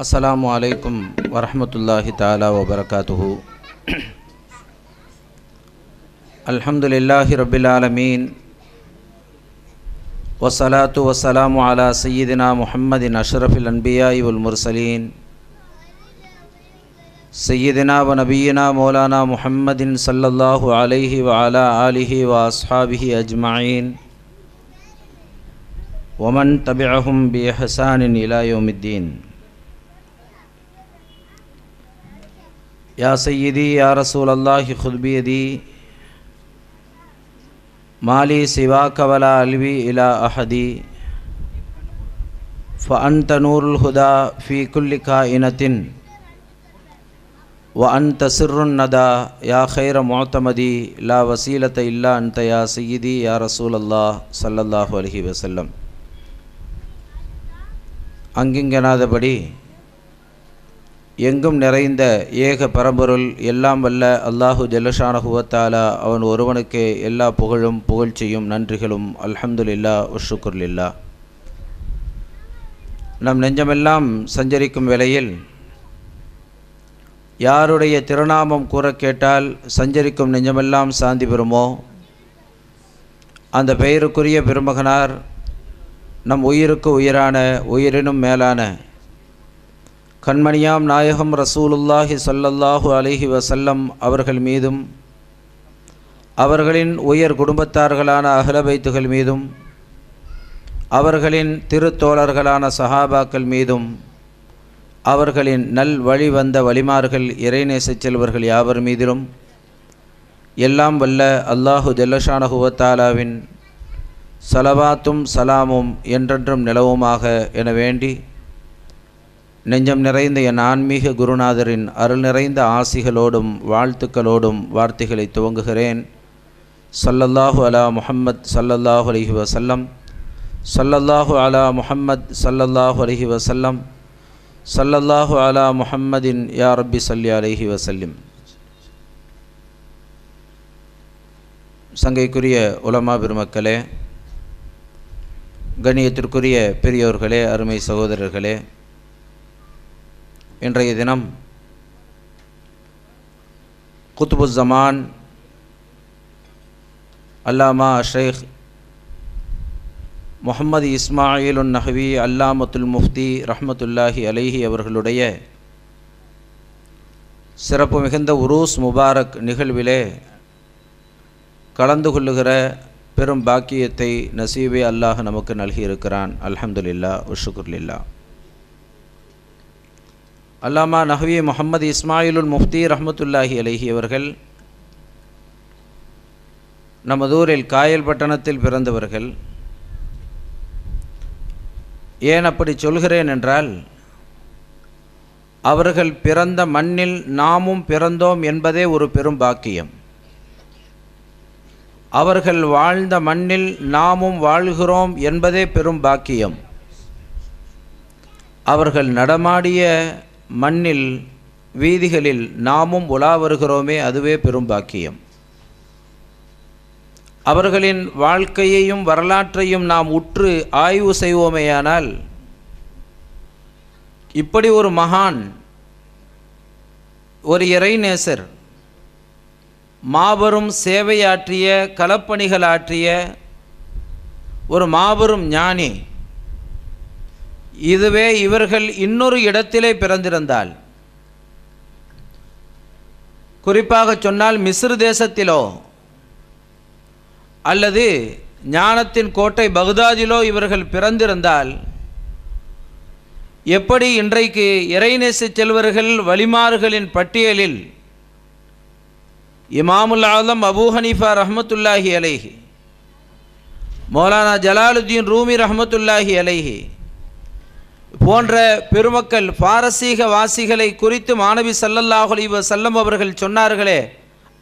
السلام علیکم ورحمۃ اللہ تعالی وبرکاتہ الحمد رب العالمین وسلات وسلام على سیدنا محمد اشرف الانبیاء والمرسلین سیدنا و نبینا مولانا محمد صلی اللہ علیہ وعلا آلہ علیہ و اجمعین ومن طبم بے حسان الدین يا سيدي يا رسول الله خذ بيدي مالي سواك ولا علوي إلى أحدي فأنت نور الهدى في كل كائنة وأنت سر الندى يا خير معتمدي لا وسيلة إلا أنت يا سيدي يا رسول الله صلى الله عليه وسلم அங்கிங்கனாதபடி எங்கும் நிறைந்த ஏக பரம்பொருள் எல்லாம் வல்ல அல்லாஹு ஜல்லஷான அவன் ஒருவனுக்கே எல்லா புகழும் புகழ்ச்சியும் நன்றிகளும் அல்ஹம்துல்லா உஷுக்குர்லில்லா நம் நெஞ்சமெல்லாம் சஞ்சரிக்கும் வேளையில் யாருடைய திருநாமம் கூற கேட்டால் சஞ்சரிக்கும் நெஞ்சமெல்லாம் சாந்தி பெறுமோ அந்த பெயருக்குரிய பெருமகனார் நம் உயிருக்கு உயிரான உயிரினும் மேலான கண்மணியாம் நாயகம் ரசூலுல்லாஹி சல்லல்லாஹு அலிஹி வசல்லம் அவர்கள் மீதும் அவர்களின் உயர் குடும்பத்தார்களான அகலபைத்துகள் மீதும் அவர்களின் திருத்தோழர்களான சஹாபாக்கள் மீதும் அவர்களின் நல் வழி வந்த வழிமார்கள் இறைநேசை செல்வர்கள் யாவர் மீதிலும் எல்லாம் வல்ல அல்லாஹு ஜல்லஷானஹுவத்தாலாவின் சலவாத்தும் சலாமும் என்றென்றும் நிலவுமாக என வேண்டி நெஞ்சம் நிறைந்த என் ஆன்மீக குருநாதரின் அருள் நிறைந்த ஆசிகளோடும் வாழ்த்துக்களோடும் வார்த்தைகளை துவங்குகிறேன் சல்லல்லாஹு அலா முஹம்மத் சல்லல்லாஹு அலிஹி வசல்லம் சல்லல்லாஹு அலா முஹம்மத் சல்லல்லாஹு அலிஹி வசல்லம் சல்லல்லாஹு அலா முஹம்மதின் யா ரப்பி சல்லி அலிஹி வசல்லிம் சங்கைக்குரிய உலமா பெருமக்களே கணியத்திற்குரிய பெரியோர்களே அருமை சகோதரர்களே இன்றைய தினம் குத்துபுஸ்ஸமான் அல்லாமா ஷேக் முகமது இஸ்மாயில் உன் நஹவி அல்லாமத்துல் முஃப்தி ரஹமத்துல்லாஹி அலிஹி அவர்களுடைய சிறப்பு மிகுந்த உரூஸ் முபாரக் நிகழ்விலே கலந்து கொள்ளுகிற பெரும் பாக்கியத்தை நசீபே அல்லாஹ் நமக்கு நல்கியிருக்கிறான் அலமதுல்லா உஷுகுர்லில்லா அல்லாமா நஹ்வி முகமது இஸ்மாயிலுல் முஃப்தி ரஹமத்துல்லாஹி அலஹி அவர்கள் நமதூரில் காயல் பட்டணத்தில் பிறந்தவர்கள் ஏன் அப்படி சொல்கிறேன் என்றால் அவர்கள் பிறந்த மண்ணில் நாமும் பிறந்தோம் என்பதே ஒரு பெரும் பாக்கியம் அவர்கள் வாழ்ந்த மண்ணில் நாமும் வாழ்கிறோம் என்பதே பெரும் பாக்கியம் அவர்கள் நடமாடிய மண்ணில் வீதிகளில் நாமும் உலா வருகிறோமே அதுவே பெரும் பாக்கியம் அவர்களின் வாழ்க்கையையும் வரலாற்றையும் நாம் உற்று ஆய்வு செய்வோமேயானால் இப்படி ஒரு மகான் ஒரு இறைநேசர் மாபெரும் சேவையாற்றிய களப்பணிகளாற்றிய ஒரு மாபெரும் ஞானி இதுவே இவர்கள் இன்னொரு இடத்திலே பிறந்திருந்தால் குறிப்பாக சொன்னால் மிஸ்ரு தேசத்திலோ அல்லது ஞானத்தின் கோட்டை பகுதாதிலோ இவர்கள் பிறந்திருந்தால் எப்படி இன்றைக்கு இறைநேச செல்வர்கள் வழிமாறுகளின் பட்டியலில் இமாமுல் ஆலம் அபூ ஹனீஃபா ரஹமத்துல்லாஹி அலைஹி மௌலானா ஜலாலுத்தீன் ரூமி ரஹமத்துல்லாஹி அலைஹி போன்ற பெருமக்கள் பாரசீக வாசிகளை குறித்து மாணவி சல்லல்லாஹலி செல்லம் அவர்கள் சொன்னார்களே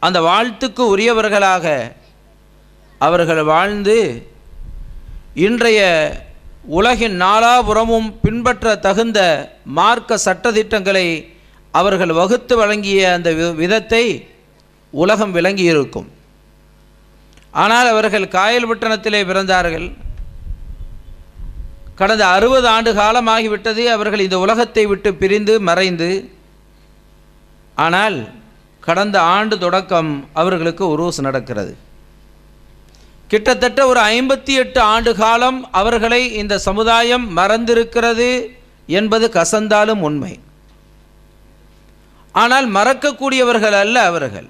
அந்த வாழ்த்துக்கு உரியவர்களாக அவர்கள் வாழ்ந்து இன்றைய உலகின் நாலாபுறமும் பின்பற்ற தகுந்த மார்க்க சட்டத்திட்டங்களை அவர்கள் வகுத்து வழங்கிய அந்த விதத்தை உலகம் விளங்கியிருக்கும் ஆனால் அவர்கள் காயல் பட்டணத்திலே பிறந்தார்கள் கடந்த அறுபது ஆண்டு காலமாகிவிட்டது அவர்கள் இந்த உலகத்தை விட்டு பிரிந்து மறைந்து ஆனால் கடந்த ஆண்டு தொடக்கம் அவர்களுக்கு உருஸ் நடக்கிறது கிட்டத்தட்ட ஒரு ஐம்பத்தி எட்டு ஆண்டு காலம் அவர்களை இந்த சமுதாயம் மறந்திருக்கிறது என்பது கசந்தாலும் உண்மை ஆனால் மறக்கக்கூடியவர்கள் அல்ல அவர்கள்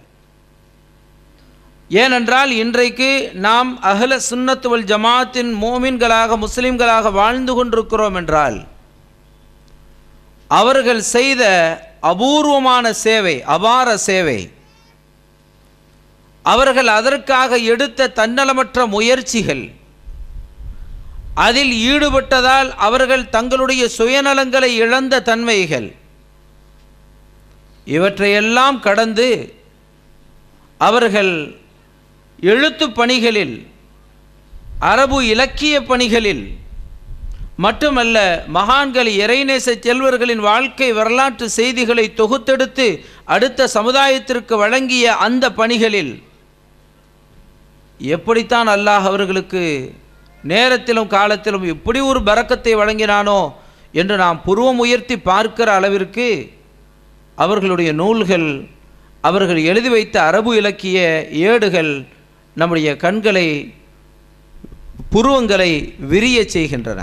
ஏனென்றால் இன்றைக்கு நாம் அகல சுன்னத்துவல் ஜமாத்தின் மோமின்களாக முஸ்லிம்களாக வாழ்ந்து கொண்டிருக்கிறோம் என்றால் அவர்கள் செய்த அபூர்வமான சேவை அபார சேவை அவர்கள் அதற்காக எடுத்த தன்னலமற்ற முயற்சிகள் அதில் ஈடுபட்டதால் அவர்கள் தங்களுடைய சுயநலங்களை இழந்த தன்மைகள் இவற்றையெல்லாம் கடந்து அவர்கள் எழுத்து பணிகளில் அரபு இலக்கிய பணிகளில் மட்டுமல்ல மகான்கள் இறைநேச செல்வர்களின் வாழ்க்கை வரலாற்று செய்திகளை தொகுத்தெடுத்து அடுத்த சமுதாயத்திற்கு வழங்கிய அந்த பணிகளில் எப்படித்தான் அல்லாஹ் அவர்களுக்கு நேரத்திலும் காலத்திலும் எப்படி ஒரு பறக்கத்தை வழங்கினானோ என்று நாம் புருவம் உயர்த்தி பார்க்கிற அளவிற்கு அவர்களுடைய நூல்கள் அவர்கள் எழுதி வைத்த அரபு இலக்கிய ஏடுகள் நம்முடைய கண்களை புருவங்களை விரிய செய்கின்றன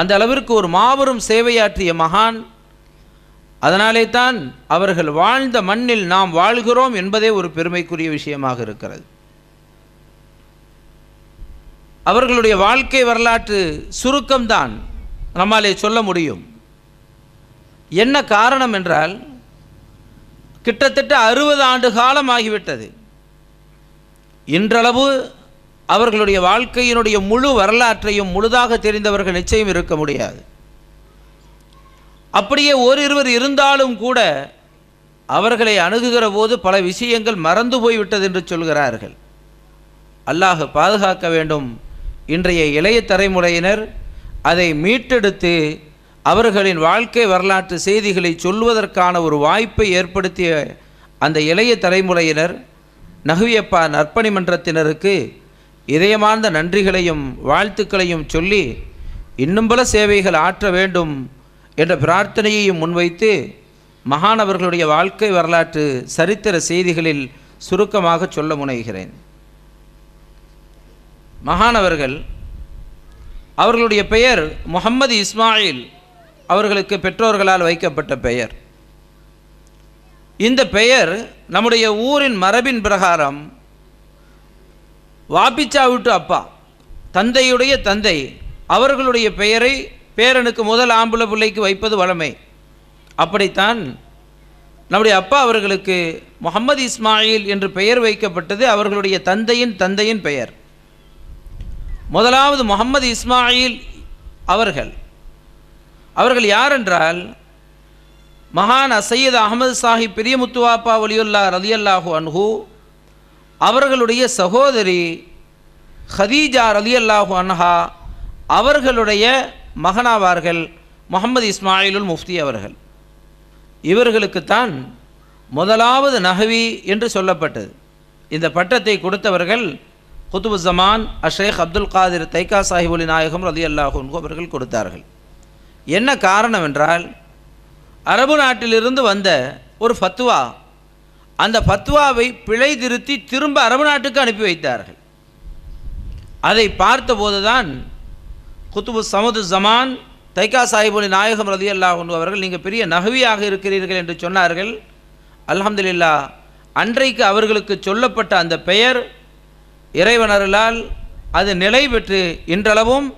அந்த அளவிற்கு ஒரு மாபெரும் சேவையாற்றிய மகான் அதனாலே தான் அவர்கள் வாழ்ந்த மண்ணில் நாம் வாழ்கிறோம் என்பதே ஒரு பெருமைக்குரிய விஷயமாக இருக்கிறது அவர்களுடைய வாழ்க்கை வரலாற்று சுருக்கம்தான் நம்மாலே சொல்ல முடியும் என்ன காரணம் என்றால் கிட்டத்தட்ட அறுபது ஆண்டு காலம் ஆகிவிட்டது இன்றளவு அவர்களுடைய வாழ்க்கையினுடைய முழு வரலாற்றையும் முழுதாக தெரிந்தவர்கள் நிச்சயம் இருக்க முடியாது அப்படியே ஓரிருவர் இருந்தாலும் கூட அவர்களை அணுகுகிற போது பல விஷயங்கள் மறந்து போய்விட்டது என்று சொல்கிறார்கள் அல்லாஹ் பாதுகாக்க வேண்டும் இன்றைய இளைய தலைமுறையினர் அதை மீட்டெடுத்து அவர்களின் வாழ்க்கை வரலாற்று செய்திகளை சொல்வதற்கான ஒரு வாய்ப்பை ஏற்படுத்திய அந்த இளைய தலைமுறையினர் நகுவியப்பா நற்பணி மன்றத்தினருக்கு இதயமார்ந்த நன்றிகளையும் வாழ்த்துக்களையும் சொல்லி இன்னும் பல சேவைகள் ஆற்ற வேண்டும் என்ற பிரார்த்தனையையும் முன்வைத்து மகானவர்களுடைய வாழ்க்கை வரலாற்று சரித்திர செய்திகளில் சுருக்கமாக சொல்ல முனைகிறேன் மகானவர்கள் அவர்களுடைய பெயர் முகம்மது இஸ்மாயில் அவர்களுக்கு பெற்றோர்களால் வைக்கப்பட்ட பெயர் இந்த பெயர் நம்முடைய ஊரின் மரபின் பிரகாரம் வாபிச்சா விட்டு அப்பா தந்தையுடைய தந்தை அவர்களுடைய பெயரை பேரனுக்கு முதல் ஆம்புல பிள்ளைக்கு வைப்பது வழமை அப்படித்தான் நம்முடைய அப்பா அவர்களுக்கு முகமது இஸ்மாயில் என்று பெயர் வைக்கப்பட்டது அவர்களுடைய தந்தையின் தந்தையின் பெயர் முதலாவது முகமது இஸ்மாயில் அவர்கள் அவர்கள் யாரென்றால் மகான் சையத் அகமது சாஹிப் பிரியமுத்துவாப்பா ஒலியுல்லா ரலியல்லாஹு அன்ஹு அவர்களுடைய சகோதரி ஹதீஜா ரலியல்லாஹு அன்ஹா அவர்களுடைய மகனாவார்கள் முகமது இஸ்மாயிலுல் முஃப்தி அவர்கள் இவர்களுக்குத்தான் முதலாவது நகவி என்று சொல்லப்பட்டது இந்த பட்டத்தை கொடுத்தவர்கள் குத்துபு ஜமான் அஷேக் அப்துல் காதிர் தைக்கா சாஹிபுலி நாயகம் ரதி அல்லாஹூன்கு அவர்கள் கொடுத்தார்கள் என்ன காரணம் என்றால் அரபு நாட்டிலிருந்து வந்த ஒரு ஃபத்வா அந்த ஃபத்வாவை பிழை திருத்தி திரும்ப அரபு நாட்டுக்கு அனுப்பி வைத்தார்கள் அதை பார்த்தபோது தான் குத்துபு சமது ஜமான் தைக்கா சாஹிபுலி நாயகம் ரதி அல்லா அவர்கள் நீங்கள் பெரிய நகவியாக இருக்கிறீர்கள் என்று சொன்னார்கள் அலமதுல்லா அன்றைக்கு அவர்களுக்கு சொல்லப்பட்ட அந்த பெயர் இறைவனர்களால் அது நிலை பெற்று இன்றளவும்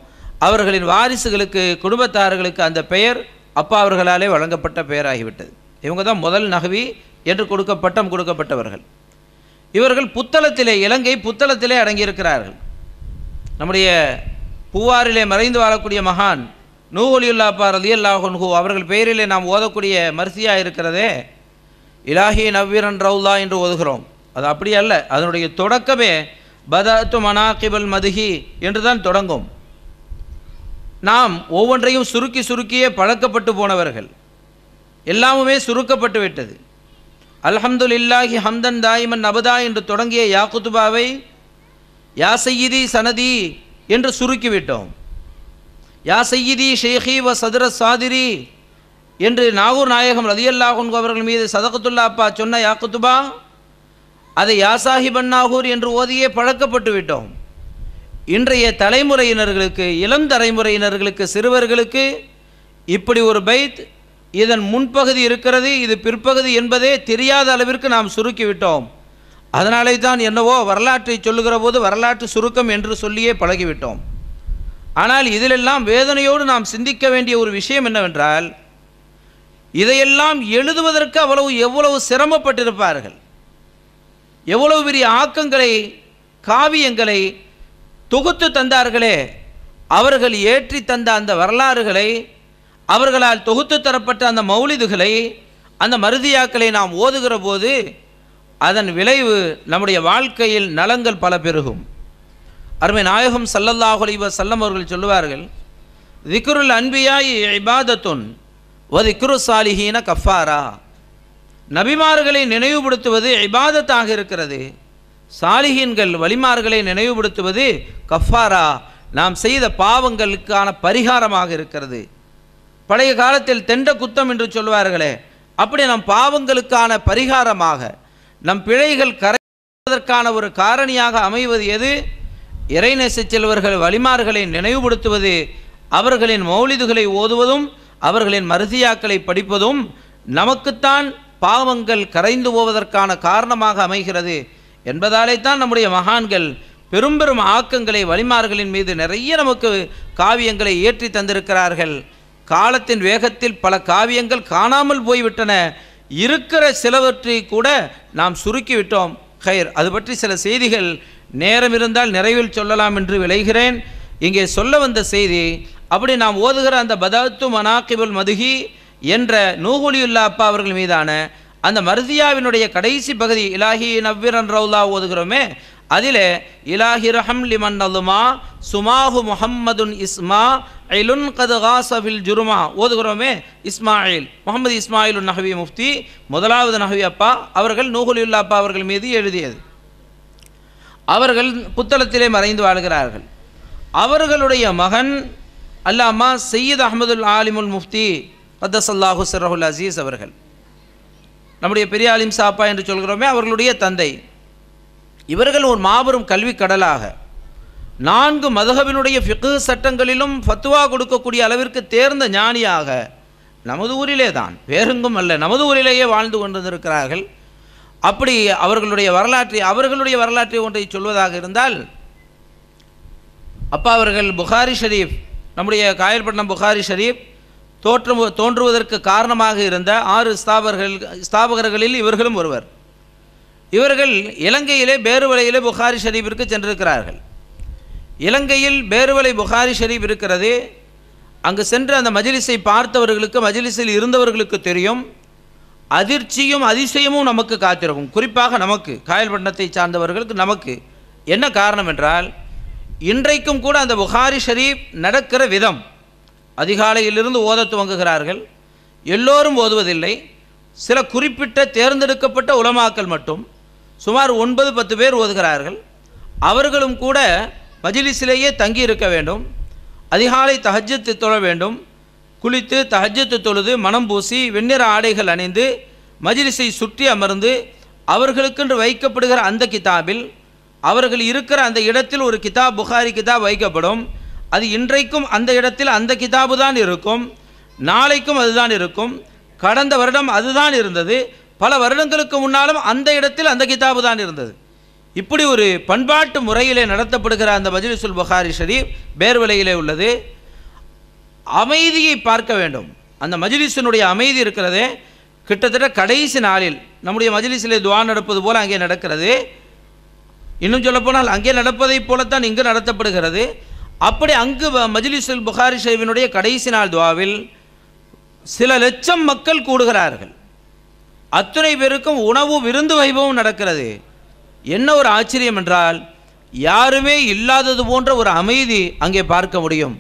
அவர்களின் வாரிசுகளுக்கு குடும்பத்தார்களுக்கு அந்த பெயர் அப்பா அவர்களாலே வழங்கப்பட்ட பெயராகிவிட்டது இவங்க தான் முதல் நகவி என்று கொடுக்க பட்டம் கொடுக்கப்பட்டவர்கள் இவர்கள் புத்தளத்திலே இலங்கை புத்தளத்திலே அடங்கியிருக்கிறார்கள் நம்முடைய பூவாரிலே மறைந்து வாழக்கூடிய மகான் நூவொலியுல்லா பாரதி அல்லாஹன்ஹூ அவர்கள் பெயரிலே நாம் ஓதக்கூடிய மரிசியாக இருக்கிறதே இலாஹி நவ்வீரன் ரவுல்லா என்று ஓதுகிறோம் அது அப்படி அல்ல அதனுடைய தொடக்கமே பதாத்து மனாக்கிபல் மதுகி என்று தான் தொடங்கும் நாம் ஒவ்வொன்றையும் சுருக்கி சுருக்கியே பழக்கப்பட்டு போனவர்கள் எல்லாமுமே சுருக்கப்பட்டு விட்டது அல்ஹம்துல் இல்லாஹி ஹம்தன் தாயிமன் நபதா என்று தொடங்கிய யாக்குத்துபாவை யா சையீதி சனதி என்று சுருக்கிவிட்டோம் யா சையீதி ஷேஹி வ சதுர சாதிரி என்று நாகூர் நாயகம் ரதியல்லாஹுன் அவர்கள் மீது சதகத்துல்லா அப்பா சொன்ன யாக்குதுபா அதை யாசாஹிபன் நாகூர் என்று ஓதியே பழக்கப்பட்டு விட்டோம் இன்றைய தலைமுறையினர்களுக்கு இளம் தலைமுறையினர்களுக்கு சிறுவர்களுக்கு இப்படி ஒரு பைத் இதன் முன்பகுதி இருக்கிறது இது பிற்பகுதி என்பதே தெரியாத அளவிற்கு நாம் சுருக்கிவிட்டோம் அதனாலே தான் என்னவோ வரலாற்றை சொல்லுகிற போது வரலாற்று சுருக்கம் என்று சொல்லியே பழகிவிட்டோம் ஆனால் இதிலெல்லாம் வேதனையோடு நாம் சிந்திக்க வேண்டிய ஒரு விஷயம் என்னவென்றால் இதையெல்லாம் எழுதுவதற்கு அவ்வளவு எவ்வளவு சிரமப்பட்டிருப்பார்கள் எவ்வளவு பெரிய ஆக்கங்களை காவியங்களை தொகுத்து தந்தார்களே அவர்கள் ஏற்றி தந்த அந்த வரலாறுகளை அவர்களால் தொகுத்து தரப்பட்ட அந்த மௌலிதுகளை அந்த மருதியாக்களை நாம் ஓதுகிற போது அதன் விளைவு நம்முடைய வாழ்க்கையில் நலங்கள் பல பெருகும் அருமை நாயகம் சல்லல்லாஹுலி அலைவ சல்லம் அவர்கள் சொல்லுவார்கள் விக்ருல் அன்பியாய் இபாதத்துன் ஒ குரு சாலிஹீன கஃபாரா நபிமார்களை நினைவுபடுத்துவது இபாதத்தாக இருக்கிறது சாலிகின்கள் வலிமார்களை நினைவுபடுத்துவது கஃபாரா நாம் செய்த பாவங்களுக்கான பரிகாரமாக இருக்கிறது பழைய காலத்தில் தெண்ட குத்தம் என்று சொல்வார்களே அப்படி நம் பாவங்களுக்கான பரிகாரமாக நம் பிழைகள் கரைவதற்கான ஒரு காரணியாக அமைவது எது இறைநேச செல்வர்கள் வழிமார்களை நினைவுபடுத்துவது அவர்களின் மௌலிதுகளை ஓதுவதும் அவர்களின் மருதியாக்களை படிப்பதும் நமக்குத்தான் பாவங்கள் கரைந்து போவதற்கான காரணமாக அமைகிறது என்பதாலே தான் நம்முடைய மகான்கள் பெரும் பெரும் ஆக்கங்களை வலிமார்களின் மீது நிறைய நமக்கு காவியங்களை ஏற்றி தந்திருக்கிறார்கள் காலத்தின் வேகத்தில் பல காவியங்கள் காணாமல் போய்விட்டன இருக்கிற சிலவற்றை கூட நாம் சுருக்கிவிட்டோம் ஹயர் அது பற்றி சில செய்திகள் நேரம் இருந்தால் நிறைவில் சொல்லலாம் என்று விளைகிறேன் இங்கே சொல்ல வந்த செய்தி அப்படி நாம் ஓதுகிற அந்த பதாத்து மனாக்கிபுல் மதுகி என்ற நூகுலியுல்லா அப்பா அவர்கள் மீதான அந்த மருதியாவினுடைய கடைசி பகுதி இலாஹி நவ்விரன் ரவுலா ஓதுகிறோமே அதிலே இலாஹி ரஹம் லிமன் அல்லுமா சுமாஹு முஹம்மதுன் இஸ்மா இலுன் கது ஹாசபில் ஜுருமா ஓதுகிறோமே இஸ்மாயில் முகமது இஸ்மாயிலுன் நஹவி முஃப்தி முதலாவது நஹவி அப்பா அவர்கள் நூகுலியுல்லா அப்பா அவர்கள் மீது எழுதியது அவர்கள் புத்தளத்திலே மறைந்து வாழ்கிறார்கள் அவர்களுடைய மகன் அல்லாமா சையீத் அஹமதுல் ஆலிமுல் முஃப்தி ரத்தசல்லாஹு சிரஹுல் அசீஸ் அவர்கள் நம்முடைய அலிம் சாப்பா என்று சொல்கிறோமே அவர்களுடைய தந்தை இவர்கள் ஒரு மாபெரும் கல்வி கடலாக நான்கு மதகவினுடைய ஃபிக்கு சட்டங்களிலும் ஃபத்துவா கொடுக்கக்கூடிய அளவிற்கு தேர்ந்த ஞானியாக நமது ஊரிலே தான் வேறெங்கும் அல்ல நமது ஊரிலேயே வாழ்ந்து கொண்டிருந்திருக்கிறார்கள் அப்படி அவர்களுடைய வரலாற்றை அவர்களுடைய வரலாற்றை ஒன்றை சொல்வதாக இருந்தால் அப்பா அவர்கள் புகாரி ஷரீஃப் நம்முடைய காயல்பட்டினம் புகாரி ஷரீப் தோற்றம் தோன்றுவதற்கு காரணமாக இருந்த ஆறு ஸ்தாபர்கள் ஸ்தாபகர்களில் இவர்களும் ஒருவர் இவர்கள் இலங்கையிலே பேருவலையிலே புகாரி ஷரீஃபிற்கு சென்றிருக்கிறார்கள் இலங்கையில் பேருவலை புகாரி ஷரீஃப் இருக்கிறது அங்கு சென்று அந்த மஜிலிஸை பார்த்தவர்களுக்கு மஜிலிஸில் இருந்தவர்களுக்கு தெரியும் அதிர்ச்சியும் அதிசயமும் நமக்கு காத்திருக்கும் குறிப்பாக நமக்கு காயல்பட்டினத்தை சார்ந்தவர்களுக்கு நமக்கு என்ன காரணம் என்றால் இன்றைக்கும் கூட அந்த புகாரி ஷரீப் நடக்கிற விதம் அதிகாலையிலிருந்து ஓத துவங்குகிறார்கள் எல்லோரும் ஓதுவதில்லை சில குறிப்பிட்ட தேர்ந்தெடுக்கப்பட்ட உலமாக்கல் மட்டும் சுமார் ஒன்பது பத்து பேர் ஓதுகிறார்கள் அவர்களும் கூட மஜிலிசிலேயே தங்கி இருக்க வேண்டும் அதிகாலை தகஜத்து தொழ வேண்டும் குளித்து தகஜத்து தொழுது மனம் பூசி வெண்ணிற ஆடைகள் அணிந்து மஜிலிசை சுற்றி அமர்ந்து அவர்களுக்கென்று வைக்கப்படுகிற அந்த கிதாபில் அவர்கள் இருக்கிற அந்த இடத்தில் ஒரு கிதாப் புகாரி கிதாப் வைக்கப்படும் அது இன்றைக்கும் அந்த இடத்தில் அந்த கிதாபு தான் இருக்கும் நாளைக்கும் அதுதான் இருக்கும் கடந்த வருடம் அதுதான் இருந்தது பல வருடங்களுக்கு முன்னாலும் அந்த இடத்தில் அந்த கிதாபு தான் இருந்தது இப்படி ஒரு பண்பாட்டு முறையிலே நடத்தப்படுகிற அந்த மஜ்லிசுல் புகாரி ஷரீப் பேர்வலையிலே உள்ளது அமைதியை பார்க்க வேண்டும் அந்த மஜ்லிஸினுடைய அமைதி இருக்கிறதே கிட்டத்தட்ட கடைசி நாளில் நம்முடைய மஜிலிசிலே துவா நடப்பது போல் அங்கே நடக்கிறது இன்னும் சொல்லப்போனால் அங்கே நடப்பதைப் போலத்தான் இங்கு நடத்தப்படுகிறது அப்படி அங்கு மஜிலிசுல் புகாரி ஷேவினுடைய கடைசி நாள் துவாவில் சில லட்சம் மக்கள் கூடுகிறார்கள் அத்துணை பேருக்கும் உணவு விருந்து வைபவம் நடக்கிறது என்ன ஒரு ஆச்சரியம் என்றால் யாருமே இல்லாதது போன்ற ஒரு அமைதி அங்கே பார்க்க முடியும்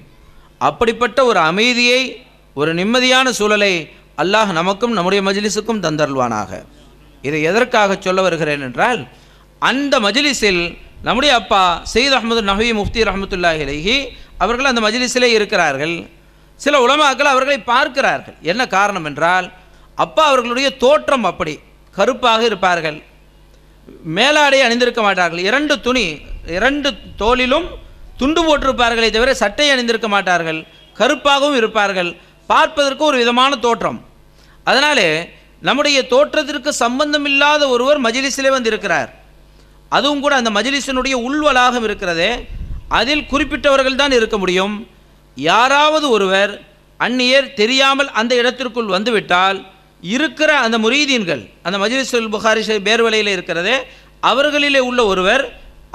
அப்படிப்பட்ட ஒரு அமைதியை ஒரு நிம்மதியான சூழலை அல்லாஹ் நமக்கும் நம்முடைய மஜிலிசுக்கும் தந்தருள்வானாக இதை எதற்காக சொல்ல வருகிறேன் என்றால் அந்த மஜிலிஸில் நம்முடைய அப்பா சயீத் அஹமது நஹி முஃப்தி ரஹமத்துல்லாஹிலேஹி அவர்கள் அந்த மஜிலிஸிலே இருக்கிறார்கள் சில உலமாக்கள் அவர்களை பார்க்கிறார்கள் என்ன காரணம் என்றால் அப்பா அவர்களுடைய தோற்றம் அப்படி கருப்பாக இருப்பார்கள் மேலாடை அணிந்திருக்க மாட்டார்கள் இரண்டு துணி இரண்டு தோலிலும் துண்டு போட்டிருப்பார்களே தவிர சட்டை அணிந்திருக்க மாட்டார்கள் கருப்பாகவும் இருப்பார்கள் பார்ப்பதற்கு ஒரு விதமான தோற்றம் அதனாலே நம்முடைய தோற்றத்திற்கு சம்பந்தமில்லாத ஒருவர் மஜிலிசிலே வந்திருக்கிறார் அதுவும் கூட அந்த மஜிலிசனுடைய உள்வலாகம் இருக்கிறதே அதில் குறிப்பிட்டவர்கள் தான் இருக்க முடியும் யாராவது ஒருவர் அந்நியர் தெரியாமல் அந்த இடத்திற்குள் வந்துவிட்டால் இருக்கிற அந்த முரீதீன்கள் அந்த மஜிலிசுல் புகாரி பேர்வலையில் இருக்கிறதே அவர்களிலே உள்ள ஒருவர்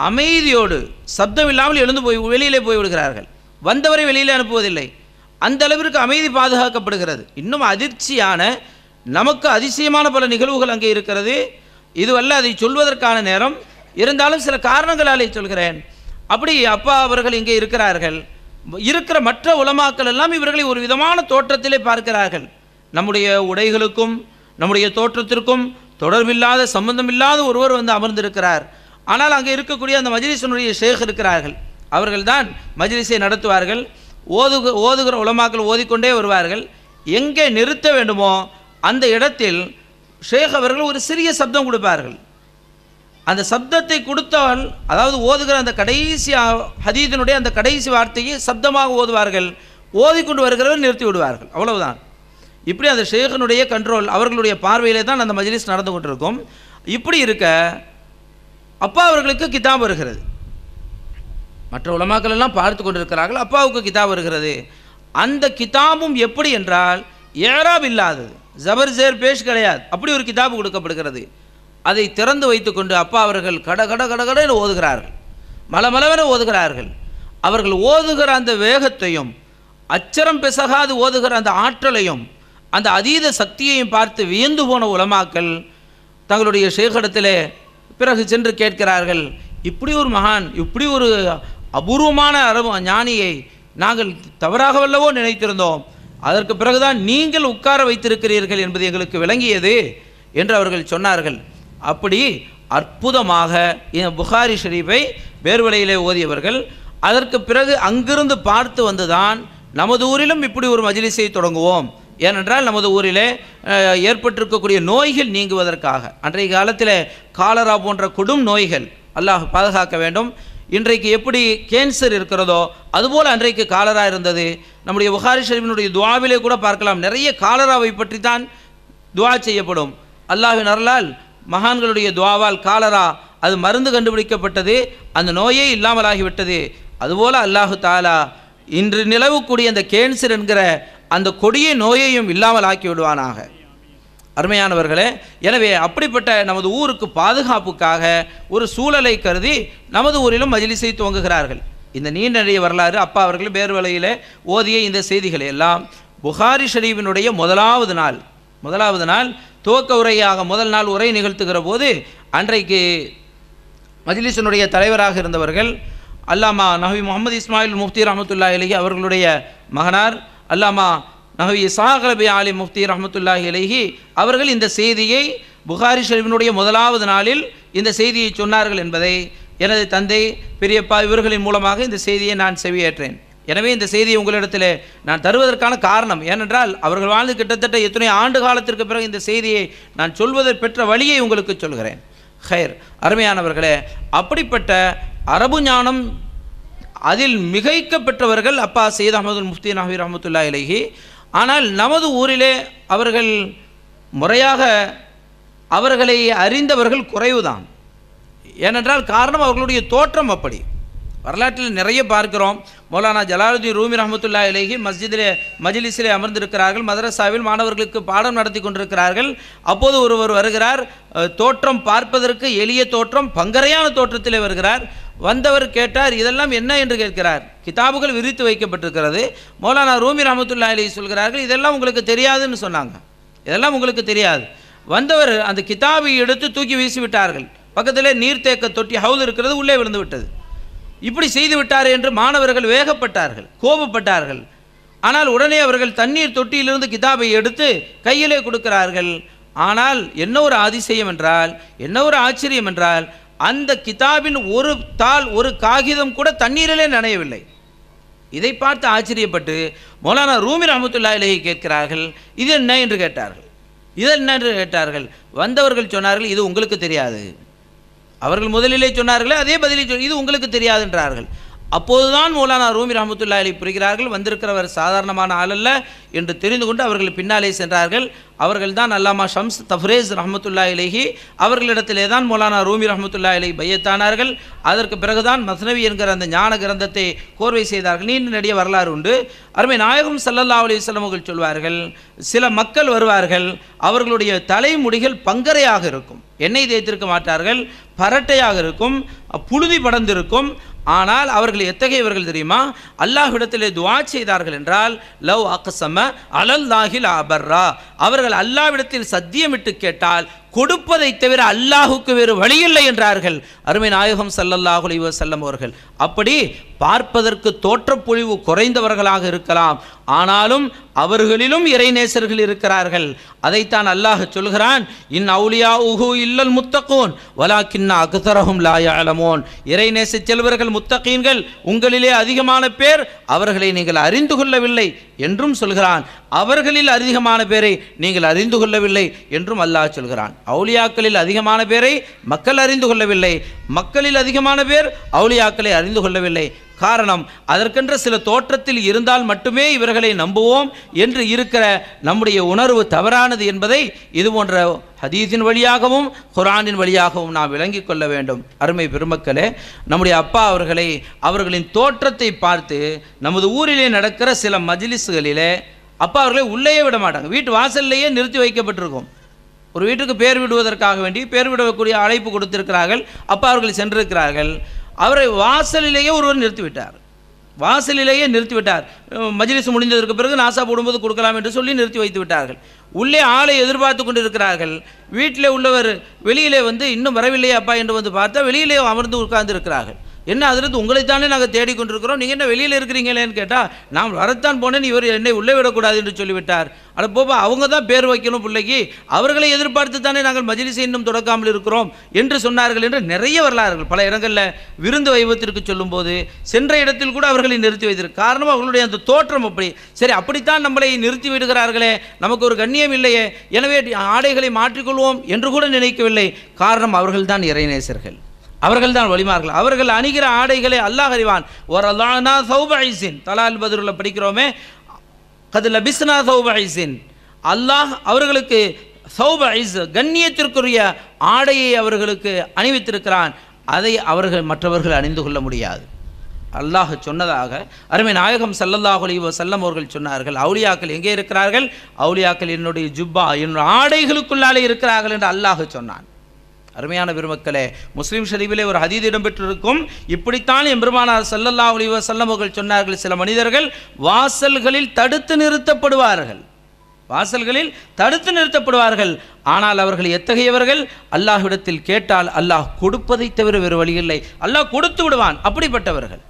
அமைதியோடு சப்தம் இல்லாமல் எழுந்து போய் வெளியிலே போய் விடுகிறார்கள் வந்தவரை வெளியில் அனுப்புவதில்லை அந்த அளவிற்கு அமைதி பாதுகாக்கப்படுகிறது இன்னும் அதிர்ச்சியான நமக்கு அதிசயமான பல நிகழ்வுகள் அங்கே இருக்கிறது இதுவல்ல அதை சொல்வதற்கான நேரம் இருந்தாலும் சில காரணங்களாலே சொல்கிறேன் அப்படி அப்பா அவர்கள் இங்கே இருக்கிறார்கள் இருக்கிற மற்ற உலமாக்கள் எல்லாம் இவர்களை ஒரு விதமான தோற்றத்திலே பார்க்கிறார்கள் நம்முடைய உடைகளுக்கும் நம்முடைய தோற்றத்திற்கும் தொடர்பில்லாத சம்பந்தமில்லாத ஒருவர் வந்து அமர்ந்திருக்கிறார் ஆனால் அங்கே இருக்கக்கூடிய அந்த மஜிலிசனுடைய ஷேக் இருக்கிறார்கள் அவர்கள்தான் மஜிலிசை நடத்துவார்கள் ஓது ஓதுகிற உலமாக்கள் ஓதிக்கொண்டே வருவார்கள் எங்கே நிறுத்த வேண்டுமோ அந்த இடத்தில் ஷேக் அவர்கள் ஒரு சிறிய சப்தம் கொடுப்பார்கள் அந்த சப்தத்தை கொடுத்தவன் அதாவது ஓதுகிற அந்த கடைசி ஹதீதனுடைய அந்த கடைசி வார்த்தையை சப்தமாக ஓதுவார்கள் ஓதிக்கொண்டு வருகிறவர்கள் நிறுத்தி விடுவார்கள் அவ்வளவுதான் இப்படி அந்த ஷேகனுடைய கண்ட்ரோல் அவர்களுடைய பார்வையிலே தான் அந்த மஜ்லிஸ் நடந்து கொண்டிருக்கும் இப்படி இருக்க அப்பா அவர்களுக்கு கிதாப் வருகிறது மற்ற உலமாக்கள் எல்லாம் பார்த்து கொண்டிருக்கிறார்கள் அப்பாவுக்கு கிதாப் வருகிறது அந்த கிதாபும் எப்படி என்றால் ஏராப் இல்லாதது ஜபர் ஜேர் பேஷ் கிடையாது அப்படி ஒரு கிதாபு கொடுக்கப்படுகிறது அதை திறந்து வைத்துக்கொண்டு அப்பா அவர்கள் கட கட கடகடன்னு ஓதுகிறார்கள் மலமளவென ஓதுகிறார்கள் அவர்கள் ஓதுகிற அந்த வேகத்தையும் அச்சரம் பிசகாது ஓதுகிற அந்த ஆற்றலையும் அந்த அதீத சக்தியையும் பார்த்து வியந்து போன உலமாக்கள் தங்களுடைய சேகரத்திலே பிறகு சென்று கேட்கிறார்கள் இப்படி ஒரு மகான் இப்படி ஒரு அபூர்வமான அரபு ஞானியை நாங்கள் தவறாக வல்லவோ நினைத்திருந்தோம் அதற்கு பிறகுதான் நீங்கள் உட்கார வைத்திருக்கிறீர்கள் என்பது எங்களுக்கு விளங்கியது என்று அவர்கள் சொன்னார்கள் அப்படி அற்புதமாக புகாரி ஷெரீஃபை வேர்வலையிலே ஓதியவர்கள் அதற்கு பிறகு அங்கிருந்து பார்த்து வந்துதான் நமது ஊரிலும் இப்படி ஒரு மஜிலிசை தொடங்குவோம் ஏனென்றால் நமது ஊரிலே ஏற்பட்டிருக்கக்கூடிய நோய்கள் நீங்குவதற்காக அன்றைய காலத்தில் காலரா போன்ற கொடும் நோய்கள் அல்லாஹ் பாதுகாக்க வேண்டும் இன்றைக்கு எப்படி கேன்சர் இருக்கிறதோ அதுபோல் அன்றைக்கு காலரா இருந்தது நம்முடைய புகாரி ஷெரீஃபினுடைய துவாவிலே கூட பார்க்கலாம் நிறைய காலராவை பற்றி தான் துவா செய்யப்படும் அல்லாஹின் அருளால் மகான்களுடைய துவாவால் காலரா அது மருந்து கண்டுபிடிக்கப்பட்டது அந்த நோயே இல்லாமலாகிவிட்டது அதுபோல் அல்லாஹு தாலா இன்று நிலவக்கூடிய அந்த கேன்சர் என்கிற அந்த கொடிய நோயையும் இல்லாமல் ஆக்கி விடுவானாக அருமையானவர்களே எனவே அப்படிப்பட்ட நமது ஊருக்கு பாதுகாப்புக்காக ஒரு சூழலை கருதி நமது ஊரிலும் மஜிலிசை துவங்குகிறார்கள் இந்த நீண்டிய வரலாறு அப்பா அவர்கள் பேர்வலையில் ஓதிய இந்த செய்திகளை எல்லாம் புகாரி ஷரீஃபினுடைய முதலாவது நாள் முதலாவது நாள் துவக்க உரையாக முதல் நாள் உரை நிகழ்த்துகிற போது அன்றைக்கு மஜிலிசனுடைய தலைவராக இருந்தவர்கள் அல்லாமா நஹவி முகமது இஸ்மாயில் முஃப்தி ரஹமத்துல்லா இலகி அவர்களுடைய மகனார் அல்லாமா நஹவி சாஹரபி ஆலி முஃப்தி ரஹமத்துல்லா இலகி அவர்கள் இந்த செய்தியை புகாரி ஷெரீஃபினுடைய முதலாவது நாளில் இந்த செய்தியை சொன்னார்கள் என்பதை எனது தந்தை பெரியப்பா இவர்களின் மூலமாக இந்த செய்தியை நான் செவியேற்றேன் எனவே இந்த செய்தியை உங்களிடத்தில் நான் தருவதற்கான காரணம் ஏனென்றால் அவர்கள் வாழ்ந்து கிட்டத்தட்ட எத்தனை ஆண்டு காலத்திற்கு பிறகு இந்த செய்தியை நான் சொல்வதற்கு பெற்ற வழியை உங்களுக்கு சொல்கிறேன் ஹைர் அருமையானவர்களே அப்படிப்பட்ட அரபு ஞானம் அதில் மிகைக்க பெற்றவர்கள் அப்பா சையத் அஹமது முஃப்தி நஹி ரஹமத்துல்லா இலகி ஆனால் நமது ஊரிலே அவர்கள் முறையாக அவர்களை அறிந்தவர்கள் குறைவுதான் ஏனென்றால் காரணம் அவர்களுடைய தோற்றம் அப்படி வரலாற்றில் நிறைய பார்க்கிறோம் மௌலானா ஜலாலுதீன் ரூமி ரஹமத்துல்லா இலேஹி மஸ்ஜிதிலே மஜிலிஸிலே அமர்ந்திருக்கிறார்கள் மதரசாவில் மாணவர்களுக்கு பாடம் நடத்தி கொண்டிருக்கிறார்கள் அப்போது ஒருவர் வருகிறார் தோற்றம் பார்ப்பதற்கு எளிய தோற்றம் பங்கரையான தோற்றத்திலே வருகிறார் வந்தவர் கேட்டார் இதெல்லாம் என்ன என்று கேட்கிறார் கிதாபுகள் விரித்து வைக்கப்பட்டிருக்கிறது மௌலானா ரூமி ரஹமத்துல்லா இலேஹி சொல்கிறார்கள் இதெல்லாம் உங்களுக்கு தெரியாதுன்னு சொன்னாங்க இதெல்லாம் உங்களுக்கு தெரியாது வந்தவர் அந்த கிதாபை எடுத்து தூக்கி வீசிவிட்டார்கள் பக்கத்திலே நீர்த்தேக்க தொட்டி ஹவுல் இருக்கிறது உள்ளே விழுந்து விட்டது இப்படி செய்து விட்டார் என்று மாணவர்கள் வேகப்பட்டார்கள் கோபப்பட்டார்கள் ஆனால் உடனே அவர்கள் தண்ணீர் தொட்டியிலிருந்து கிதாபை எடுத்து கையிலே கொடுக்கிறார்கள் ஆனால் என்ன ஒரு அதிசயம் என்றால் என்ன ஒரு ஆச்சரியம் என்றால் அந்த கிதாபின் ஒரு தாள் ஒரு காகிதம் கூட தண்ணீரிலே நனையவில்லை இதை பார்த்து ஆச்சரியப்பட்டு மௌலானா ரூமி ரஹமத்துல்லா இலகி கேட்கிறார்கள் இது என்ன என்று கேட்டார்கள் இது என்ன என்று கேட்டார்கள் வந்தவர்கள் சொன்னார்கள் இது உங்களுக்கு தெரியாது அவர்கள் முதலிலே சொன்னார்களே அதே பதிலை சொல் இது உங்களுக்கு தெரியாதுன்றார்கள் அப்போதுதான் மௌலானா ரூமி ரஹமத்துல்லா அலி புரிகிறார்கள் வந்திருக்கிறவர் சாதாரணமான ஆள் அல்ல என்று தெரிந்து கொண்டு அவர்கள் பின்னாலே சென்றார்கள் அவர்கள்தான் அல்லாமா ஷம்ஸ் தஃப்ரேஸ் ரஹமத்துல்லா இலேஹி அவர்களிடத்திலே தான் மௌலானா ரூமி ரஹமத்துல்லா இலை பையத்தானார்கள் அதற்கு பிறகுதான் மஸ்னவி என்கிற அந்த ஞான கிரந்தத்தை கோர்வை செய்தார்கள் நீண்ட நடிக வரலாறு உண்டு அருமை நாயகம் சல்லல்லா அலி அவர்கள் சொல்வார்கள் சில மக்கள் வருவார்கள் அவர்களுடைய தலைமுடிகள் பங்கரையாக இருக்கும் எண்ணெய் தேய்த்திருக்க மாட்டார்கள் பரட்டையாக இருக்கும் புழுதி படர்ந்திருக்கும் ஆனால் அவர்கள் எத்தகையவர்கள் தெரியுமா அல்லாஹ்விடத்திலே துவா செய்தார்கள் என்றால் லவ் அக்கசம தாகில் அபர்ரா அவர்கள் அல்லாவிடத்தில் சத்தியமிட்டு கேட்டால் கொடுப்பதை தவிர அல்லாஹுக்கு வேறு வழியில்லை என்றார்கள் அருமை நாயகம் சல்லல்லாஹுலி வசல்லம் அவர்கள் அப்படி பார்ப்பதற்கு தோற்றப்பொழிவு குறைந்தவர்களாக இருக்கலாம் ஆனாலும் அவர்களிலும் இறைநேசர்கள் இருக்கிறார்கள் அதைத்தான் அல்லாஹ் சொல்கிறான் இன் அவுலியா உஹு இல்லல் முத்தகோன் வலாக்கின்ன அகுதரகும் லாயாளமோன் இறைநேச செல்வர்கள் முத்தகீன்கள் உங்களிலே அதிகமான பேர் அவர்களை நீங்கள் அறிந்து கொள்ளவில்லை என்றும் சொல்கிறான் அவர்களில் அதிகமான பேரை நீங்கள் அறிந்து கொள்ளவில்லை என்றும் அல்லாஹ் சொல்கிறான் அவுளியாக்களில் அதிகமான பேரை மக்கள் அறிந்து கொள்ளவில்லை மக்களில் அதிகமான பேர் அவுளியாக்களை அறிந்து கொள்ளவில்லை காரணம் அதற்கென்ற சில தோற்றத்தில் இருந்தால் மட்டுமே இவர்களை நம்புவோம் என்று இருக்கிற நம்முடைய உணர்வு தவறானது என்பதை இது போன்ற ஹதீஸின் வழியாகவும் குரானின் வழியாகவும் நாம் விளங்கி கொள்ள வேண்டும் அருமை பெருமக்களே நம்முடைய அப்பா அவர்களை அவர்களின் தோற்றத்தை பார்த்து நமது ஊரிலே நடக்கிற சில மஜிலிஸுகளிலே அப்பா அவர்களை உள்ளேயே விட மாட்டாங்க வீட்டு வாசல்லையே நிறுத்தி வைக்கப்பட்டிருக்கும் ஒரு வீட்டுக்கு பேர் விடுவதற்காக வேண்டி பேர் விடக்கூடிய அழைப்பு கொடுத்திருக்கிறார்கள் அப்பா அவர்கள் சென்றிருக்கிறார்கள் அவரை வாசலிலேயே ஒருவர் நிறுத்திவிட்டார் வாசலிலேயே நிறுத்திவிட்டார் மஜ்லிஸ் முடிந்ததற்கு பிறகு நாசா போடும்போது கொடுக்கலாம் என்று சொல்லி நிறுத்தி வைத்து விட்டார்கள் உள்ளே ஆளை எதிர்பார்த்து கொண்டிருக்கிறார்கள் வீட்டில் உள்ளவர் வெளியிலே வந்து இன்னும் வரவில்லையே அப்பா என்று வந்து பார்த்தா வெளியிலே அமர்ந்து உட்கார்ந்து இருக்கிறார்கள் என்ன அதுலேருந்து உங்களைத்தானே நாங்கள் தேடிக்கொண்டிருக்கிறோம் நீங்கள் என்ன வெளியில் இருக்கிறீங்களேன்னு கேட்டால் நான் வரத்தான் போனேன் இவர் என்னை உள்ளே விடக்கூடாது என்று சொல்லிவிட்டார் அட போப்பா அவங்க தான் பேர் வைக்கணும் பிள்ளைக்கு அவர்களை எதிர்பார்த்து தானே நாங்கள் மஜிலிசை இன்னும் தொடக்காமல் இருக்கிறோம் என்று சொன்னார்கள் என்று நிறைய வரலாறுகள் பல இடங்களில் விருந்து வைபத்திற்கு சொல்லும்போது சென்ற இடத்தில் கூட அவர்களை நிறுத்தி வைத்திரு காரணம் அவர்களுடைய அந்த தோற்றம் அப்படி சரி அப்படித்தான் நம்மளை நிறுத்தி விடுகிறார்களே நமக்கு ஒரு கண்ணியம் இல்லையே எனவே ஆடைகளை மாற்றிக்கொள்வோம் என்று கூட நினைக்கவில்லை காரணம் அவர்கள்தான் இறைநேசர்கள் அவர்கள் தான் வழிமார்கள் அவர்கள் அணிகிற ஆடைகளை அல்லாஹ் அறிவான் சௌப சௌபஹிசின் தலால் பதிரில் படிக்கிறோமே கதில் பிஸ்னா சௌபஹிசின் அல்லாஹ் அவர்களுக்கு சௌப ஐஸ் கண்ணியத்திற்குரிய ஆடையை அவர்களுக்கு அணிவித்திருக்கிறான் அதை அவர்கள் மற்றவர்கள் அணிந்து கொள்ள முடியாது அல்லாஹ் சொன்னதாக அருமை நாயகம் சல்லல்லாஹ் அலி வசல்லம் அவர்கள் சொன்னார்கள் அவுளியாக்கள் எங்கே இருக்கிறார்கள் அவுளியாக்கள் என்னுடைய ஜுப்பா என்னுடைய ஆடைகளுக்குள்ளாலே இருக்கிறார்கள் என்று அல்லாஹ் சொன்னான் அருமையான பெருமக்களே முஸ்லீம் ஷரீஃபிலே ஒரு ஹதீத் இடம்பெற்றிருக்கும் இப்படித்தான் எம்பெருமானார் சல்லல்லா அலி வசல்லம் அவர்கள் சொன்னார்கள் சில மனிதர்கள் வாசல்களில் தடுத்து நிறுத்தப்படுவார்கள் வாசல்களில் தடுத்து நிறுத்தப்படுவார்கள் ஆனால் அவர்கள் எத்தகையவர்கள் அல்லாஹ்விடத்தில் கேட்டால் அல்லாஹ் கொடுப்பதை தவிர வேறு வழியில்லை அல்லாஹ் கொடுத்து விடுவான் அப்படிப்பட்டவர்கள்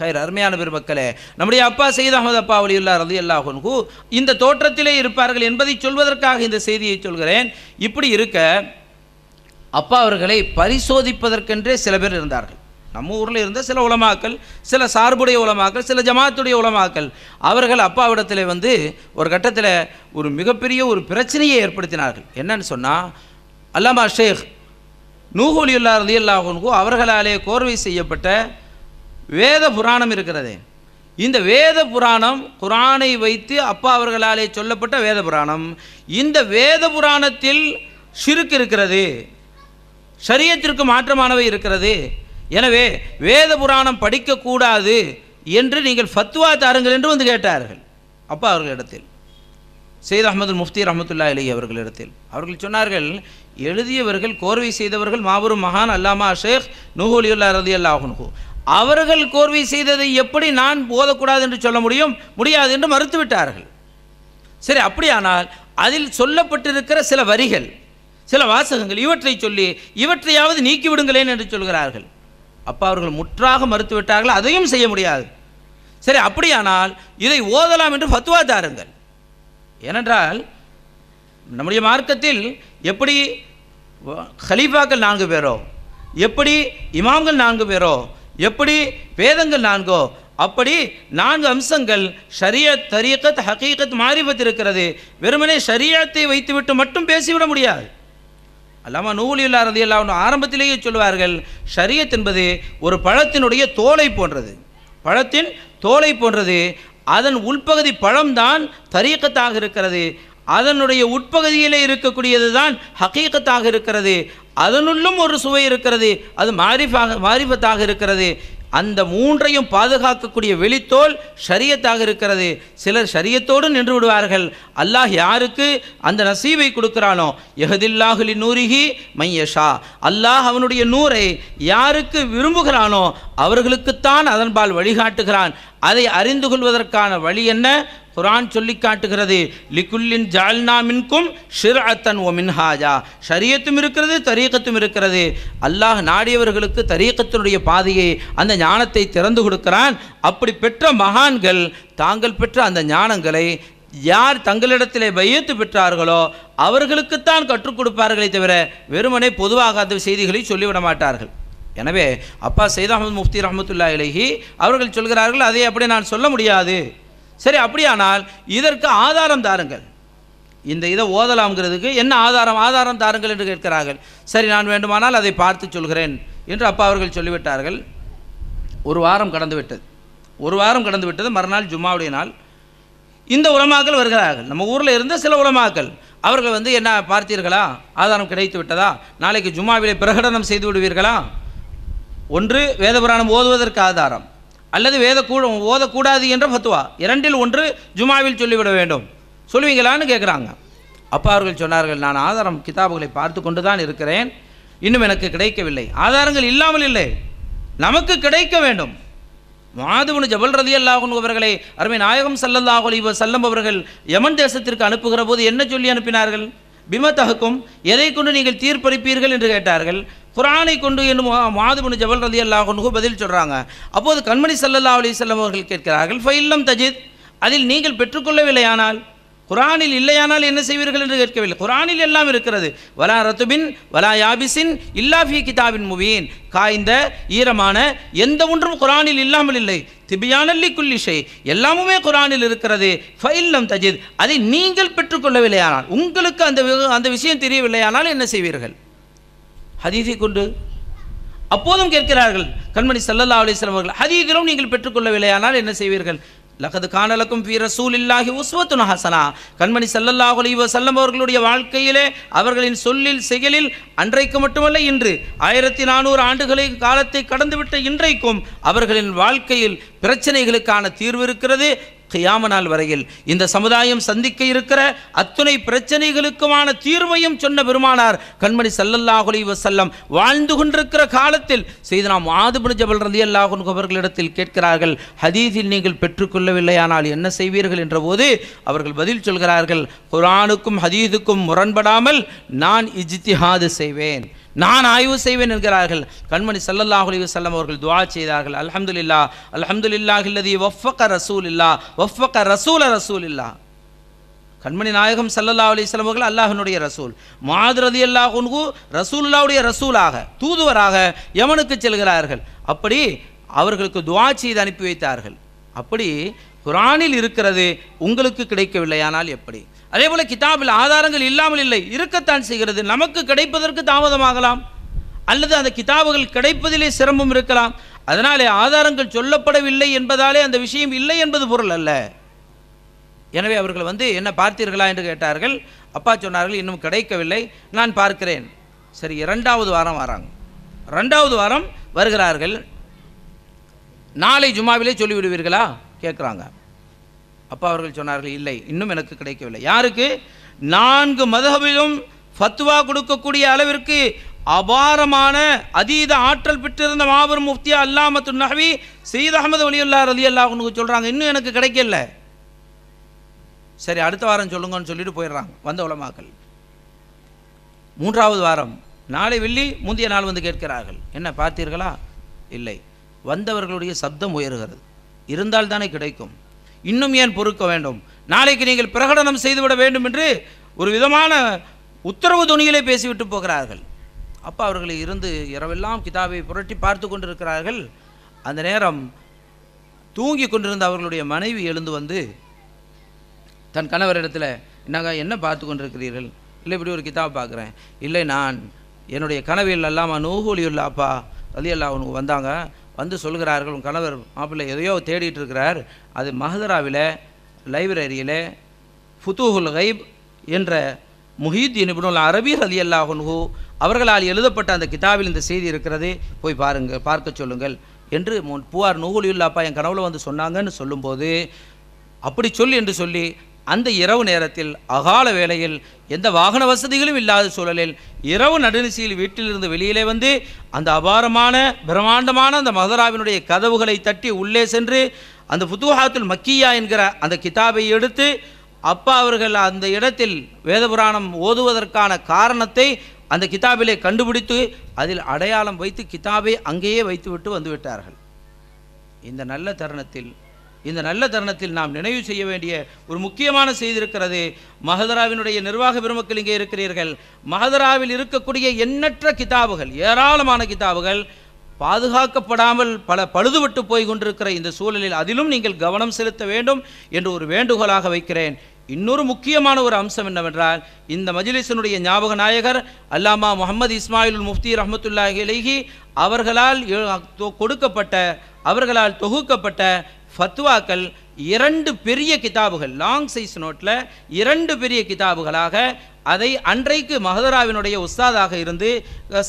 ஹைர் அருமையான பெருமக்களே நம்முடைய அப்பா சையத் அகமது அப்பா அது ரதி ஹூ இந்த தோற்றத்திலே இருப்பார்கள் என்பதை சொல்வதற்காக இந்த செய்தியை சொல்கிறேன் இப்படி இருக்க அப்பா அவர்களை பரிசோதிப்பதற்கென்றே சில பேர் இருந்தார்கள் நம்ம ஊரில் இருந்த சில உலமாக்கள் சில சார்புடைய உலமாக்கள் சில ஜமாத்துடைய உலமாக்கள் அவர்கள் அப்பாவிடத்தில் வந்து ஒரு கட்டத்தில் ஒரு மிகப்பெரிய ஒரு பிரச்சனையை ஏற்படுத்தினார்கள் என்னன்னு சொன்னால் அல்லாமா ஷேக் நூகோலியுல்லா ரதியுல்லாஹூன்கோ அவர்களாலே கோர்வை செய்யப்பட்ட வேத புராணம் இருக்கிறது இந்த வேத புராணம் குரானை வைத்து அப்பா அவர்களாலே சொல்லப்பட்ட வேத புராணம் இந்த வேத புராணத்தில் ஷிருக்கு இருக்கிறது சரியத்திற்கு மாற்றமானவை இருக்கிறது எனவே வேத புராணம் படிக்கக்கூடாது என்று நீங்கள் ஃபத்வா தாருங்கள் என்று வந்து கேட்டார்கள் அப்பா அவர்களிடத்தில் சையத் அகமது முஃப்தி ரஹமத்துல்லா அலி அவர்களிடத்தில் அவர்கள் சொன்னார்கள் எழுதியவர்கள் கோர்வை செய்தவர்கள் மாபெரும் மகான் அல்லாமா ஷேக் நுஹூலியுல்லா ரதி அல்லாஹுன்ஹூ அவர்கள் கோர்வை செய்ததை எப்படி நான் போதக்கூடாது என்று சொல்ல முடியும் முடியாது என்று மறுத்துவிட்டார்கள் சரி அப்படியானால் அதில் சொல்லப்பட்டிருக்கிற சில வரிகள் சில வாசகங்கள் இவற்றை சொல்லி இவற்றையாவது நீக்கிவிடுங்களேன் என்று சொல்கிறார்கள் அப்போ அவர்கள் முற்றாக மறுத்துவிட்டார்கள் அதையும் செய்ய முடியாது சரி அப்படியானால் இதை ஓதலாம் என்று ஃபத்வா தாருங்கள் ஏனென்றால் நம்முடைய மார்க்கத்தில் எப்படி ஹலீஃபாக்கள் நான்கு பேரோ எப்படி இமாம்கள் நான்கு பேரோ எப்படி வேதங்கள் நான்கோ அப்படி நான்கு அம்சங்கள் ஷரியத் தரியக்கத் ஹக்கீக்கத் மாறிபத்திருக்கிறது வெறுமனே ஷரியத்தை வைத்துவிட்டு மட்டும் பேசிவிட முடியாது அல்லாமா நூலில்லா ரதி அல்லாஹ் ஆரம்பத்திலேயே சொல்வார்கள் ஷரியத் என்பது ஒரு பழத்தினுடைய தோலை போன்றது பழத்தின் தோலை போன்றது அதன் உள்பகுதி பழம்தான் தரீக்கத்தாக இருக்கிறது அதனுடைய உட்பகுதியிலே இருக்கக்கூடியது தான் ஹக்கீக்கத்தாக இருக்கிறது அதனுள்ளும் ஒரு சுவை இருக்கிறது அது மாரிஃபாக மாரிஃபத்தாக இருக்கிறது அந்த மூன்றையும் பாதுகாக்கக்கூடிய வெளித்தோல் ஷரியத்தாக இருக்கிறது சிலர் ஷரியத்தோடு நின்று விடுவார்கள் அல்லாஹ் யாருக்கு அந்த நசீவை கொடுக்கிறானோ எஹதில்லாஹுலி நூரிகி மையஷா அல்லாஹ் அவனுடைய நூரை யாருக்கு விரும்புகிறானோ அவர்களுக்குத்தான் அதன்பால் வழிகாட்டுகிறான் அதை அறிந்து கொள்வதற்கான வழி என்ன குரான் சொல்லி காட்டுகிறது லிகுல்லின் ஜால்னா மின்கும் ஷிர் அத்தன் ஓ மின்ஹாஜா ஷரியத்தும் இருக்கிறது தரீக்கத்தும் இருக்கிறது அல்லாஹ் நாடியவர்களுக்கு தரீக்கத்தினுடைய பாதையை அந்த ஞானத்தை திறந்து கொடுக்கிறான் அப்படி பெற்ற மகான்கள் தாங்கள் பெற்ற அந்த ஞானங்களை யார் தங்களிடத்திலே வையத்து பெற்றார்களோ அவர்களுக்குத்தான் கற்றுக் கொடுப்பார்களே தவிர வெறுமனே பொதுவாக அந்த செய்திகளை சொல்லிவிட மாட்டார்கள் எனவே அப்பா சைதாமது முஃப்தி ரஹமத்துல்லா இலகி அவர்கள் சொல்கிறார்கள் அதை அப்படியே நான் சொல்ல முடியாது சரி அப்படியானால் இதற்கு ஆதாரம் தாருங்கள் இந்த இதை ஓதலாம்ங்கிறதுக்கு என்ன ஆதாரம் ஆதாரம் தாருங்கள் என்று கேட்கிறார்கள் சரி நான் வேண்டுமானால் அதை பார்த்து சொல்கிறேன் என்று அப்பா அவர்கள் சொல்லிவிட்டார்கள் ஒரு வாரம் கடந்து விட்டது ஒரு வாரம் கடந்து விட்டது மறுநாள் ஜும்மாவுடைய நாள் இந்த உலமாக்கள் வருகிறார்கள் நம்ம ஊரில் இருந்த சில உலமாக்கள் அவர்கள் வந்து என்ன பார்த்தீர்களா ஆதாரம் கிடைத்து விட்டதா நாளைக்கு ஜும்மாவிலே பிரகடனம் செய்து விடுவீர்களா ஒன்று வேதபுராணம் ஓதுவதற்கு ஆதாரம் அல்லது வேதக்கூட ஓதக்கூடாது என்ற ஃபத்துவா இரண்டில் ஒன்று ஜுமாவில் சொல்லிவிட வேண்டும் சொல்லுவீங்களான்னு கேட்குறாங்க அப்பா அவர்கள் சொன்னார்கள் நான் ஆதாரம் கிதாபுகளை பார்த்து கொண்டு தான் இருக்கிறேன் இன்னும் எனக்கு கிடைக்கவில்லை ஆதாரங்கள் இல்லாமல் இல்லை நமக்கு கிடைக்க வேண்டும் மாதுவனு ஜபல் ரதி அல்லாஹன் அவர்களை அருமை நாயகம் சல்லல்லாஹ் இவ செல்லம் அவர்கள் யமன் தேசத்திற்கு அனுப்புகிற போது என்ன சொல்லி அனுப்பினார்கள் தகுக்கும் எதை கொண்டு நீங்கள் தீர்ப்பளிப்பீர்கள் என்று கேட்டார்கள் குரானை கொண்டு என்னும் மாதுபின் ஜபல் ரதி அல்லா கொண்டு பதில் சொல்கிறாங்க அப்போது கண்மணி சல்லல்லா அலி செல்லம் அவர்கள் கேட்கிறார்கள் ஃபைல்லம் தஜித் அதில் நீங்கள் பெற்றுக்கொள்ளவில்லையானால் குரானில் இல்லையானால் என்ன செய்வீர்கள் என்று கேட்கவில்லை குரானில் எல்லாம் இருக்கிறது வலா ரத்துபின் வலா யாபிசின் இல்லாஃபி கிதாபின் முபியின் காய்ந்த ஈரமான எந்த ஒன்றும் குரானில் இல்லாமல் இல்லை திபியானல்லி குல்லிஷை எல்லாமுமே குரானில் இருக்கிறது ஃபைல்லம் தஜித் அதை நீங்கள் பெற்றுக்கொள்ளவில்லையானால் உங்களுக்கு அந்த அந்த விஷயம் தெரியவில்லையானால் என்ன செய்வீர்கள் ஹதீஸை கொண்டு அப்போதும் கேட்கிறார்கள் கண்மணி சல்லல்லா அலிஸ்லாம் அவர்கள் ஹதீதிலும் நீங்கள் பெற்றுக்கொள்ளவில்லையானால் என்ன செய்வீர்கள் லகது காணலக்கும் பி ரசூல் இல்லாஹி உஸ்வத்து ஹசனா கண்மணி சல்லல்லாஹ் அலி வசல்லம் அவர்களுடைய வாழ்க்கையிலே அவர்களின் சொல்லில் செயலில் அன்றைக்கு மட்டுமல்ல இன்று ஆயிரத்தி நானூறு ஆண்டுகளை காலத்தை கடந்துவிட்ட இன்றைக்கும் அவர்களின் வாழ்க்கையில் பிரச்சனைகளுக்கான தீர்வு இருக்கிறது கியாம நாள் வரையில் இந்த சமுதாயம் சந்திக்க இருக்கிற அத்துணை பிரச்சனைகளுக்குமான தீர்வையும் சொன்ன பெருமானார் கண்மணி சல்லல்லாஹுலி வசல்லம் வாழ்ந்து கொண்டிருக்கிற காலத்தில் செய்து நாம் ஆதுபுன் ஜபல் ரதி அல்லாஹுன் அவர்களிடத்தில் கேட்கிறார்கள் ஹதீஸில் நீங்கள் பெற்றுக்கொள்ளவில்லையானால் என்ன செய்வீர்கள் என்றபோது அவர்கள் பதில் சொல்கிறார்கள் குரானுக்கும் ஹதீதுக்கும் முரண்படாமல் நான் இஜ்திஹாது செய்வேன் நான் ஆய்வு செய்வேன் என்கிறார்கள் கண்மணி சல்லல்லாஹ் அலி வல்லம் அவர்கள் துவா செய்தார்கள் அலமதுல்லா அலமதுல்லா இல்லதி ஒஃபக்க ரசூல் இல்லா ஒஃபக்க ரசூல ரசூல் இல்லா கண்மணி நாயகம் சல்லல்லா அலி வல்லம் அவர்கள் அல்லாஹனுடைய ரசூல் மாதுரதி அல்லாஹுன்கு ரசூல்லாவுடைய ரசூலாக தூதுவராக யமனுக்கு செல்கிறார்கள் அப்படி அவர்களுக்கு துவா செய்து அனுப்பி வைத்தார்கள் அப்படி குரானில் இருக்கிறது உங்களுக்கு கிடைக்கவில்லை ஆனால் எப்படி அதே போல் கிதாபில் ஆதாரங்கள் இல்லாமல் இல்லை இருக்கத்தான் செய்கிறது நமக்கு கிடைப்பதற்கு தாமதமாகலாம் அல்லது அந்த கிதாபுகள் கிடைப்பதிலே சிரமம் இருக்கலாம் அதனாலே ஆதாரங்கள் சொல்லப்படவில்லை என்பதாலே அந்த விஷயம் இல்லை என்பது பொருள் அல்ல எனவே அவர்கள் வந்து என்ன பார்த்தீர்களா என்று கேட்டார்கள் அப்பா சொன்னார்கள் இன்னும் கிடைக்கவில்லை நான் பார்க்கிறேன் சரி இரண்டாவது வாரம் வராங்க ரெண்டாவது வாரம் வருகிறார்கள் நாளை ஜுமாவிலே சொல்லிவிடுவீர்களா கேட்குறாங்க அப்பா அவர்கள் சொன்னார்கள் இல்லை இன்னும் எனக்கு கிடைக்கவில்லை யாருக்கு நான்கு மதகவிலும் ஃபத்துவா கொடுக்கக்கூடிய அளவிற்கு அபாரமான அதீத ஆற்றல் பெற்றிருந்த மாபெரும் முஃப்தியா அல்லாமத்து நகவி சீத் அகமது ஒலியுல்லா ரலி அல்லா உனக்கு சொல்கிறாங்க இன்னும் எனக்கு கிடைக்கல சரி அடுத்த வாரம் சொல்லுங்கன்னு சொல்லிட்டு போயிடுறாங்க வந்த உலமாக்கள் மூன்றாவது வாரம் நாளை வெள்ளி முந்தைய நாள் வந்து கேட்கிறார்கள் என்ன பார்த்தீர்களா இல்லை வந்தவர்களுடைய சப்தம் உயர்கிறது இருந்தால்தானே கிடைக்கும் இன்னும் ஏன் பொறுக்க வேண்டும் நாளைக்கு நீங்கள் பிரகடனம் செய்துவிட வேண்டும் என்று ஒரு விதமான உத்தரவு துணியிலே பேசிவிட்டு போகிறார்கள் அப்போ அவர்களை இருந்து இரவெல்லாம் கிதாபை புரட்டி பார்த்து கொண்டிருக்கிறார்கள் அந்த நேரம் தூங்கி கொண்டிருந்த அவர்களுடைய மனைவி எழுந்து வந்து தன் கணவரிடத்தில் என்னங்க என்ன பார்த்து கொண்டிருக்கிறீர்கள் இல்லை இப்படி ஒரு கிதாப் பார்க்குறேன் இல்லை நான் என்னுடைய கனவில் அல்லாமல் நூகூலியுள்ள அப்பா ரலி அவனுக்கு வந்தாங்க வந்து சொல்கிறார்கள் உன் கணவர் மாப்பிள்ளை எதையோ தேடிட்டு இருக்கிறார் அது மஹதராவில் லைப்ரரியில் ஃபுத்துஹுல் ஹைப் என்ற முஹீத் இப்னுல் அரபி அலி அல்லாஹுன்ஹூ அவர்களால் எழுதப்பட்ட அந்த கிதாபில் இந்த செய்தி இருக்கிறது போய் பாருங்கள் பார்க்க சொல்லுங்கள் என்று முன் பூவார் நூகுலியுல்லாப்பா என் கனவுல வந்து சொன்னாங்கன்னு சொல்லும்போது அப்படி சொல் என்று சொல்லி அந்த இரவு நேரத்தில் அகால வேளையில் எந்த வாகன வசதிகளும் இல்லாத சூழலில் இரவு நடுநிசையில் வீட்டிலிருந்து வெளியிலே வந்து அந்த அபாரமான பிரம்மாண்டமான அந்த மகதராவினுடைய கதவுகளை தட்டி உள்ளே சென்று அந்த புத்துஹாத்துல் மக்கியா என்கிற அந்த கிதாபை எடுத்து அப்பா அவர்கள் அந்த இடத்தில் வேதபுராணம் ஓதுவதற்கான காரணத்தை அந்த கிதாபிலே கண்டுபிடித்து அதில் அடையாளம் வைத்து கிதாபை அங்கேயே வைத்துவிட்டு வந்துவிட்டார்கள் இந்த நல்ல தருணத்தில் இந்த நல்ல தருணத்தில் நாம் நினைவு செய்ய வேண்டிய ஒரு முக்கியமான செய்தி இருக்கிறது மகதராவினுடைய நிர்வாக பெருமக்கள் இங்கே இருக்கிறீர்கள் மகதராவில் இருக்கக்கூடிய எண்ணற்ற கிதாபுகள் ஏராளமான கிதாபுகள் பாதுகாக்கப்படாமல் பல பழுதுபட்டு போய் கொண்டிருக்கிற இந்த சூழலில் அதிலும் நீங்கள் கவனம் செலுத்த வேண்டும் என்று ஒரு வேண்டுகோளாக வைக்கிறேன் இன்னொரு முக்கியமான ஒரு அம்சம் என்னவென்றால் இந்த மஜிலிசனுடைய ஞாபக நாயகர் அல்லாமா முகமது இஸ்மாயில் முஃப்தி ரஹமத்துல்லாஹி அவர்களால் கொடுக்கப்பட்ட அவர்களால் தொகுக்கப்பட்ட ஃபத்வாக்கள் இரண்டு பெரிய கிதாபுகள் லாங் சைஸ் நோட்டில் இரண்டு பெரிய கிதாபுகளாக அதை அன்றைக்கு மகதராவினுடைய உஸ்தாதாக இருந்து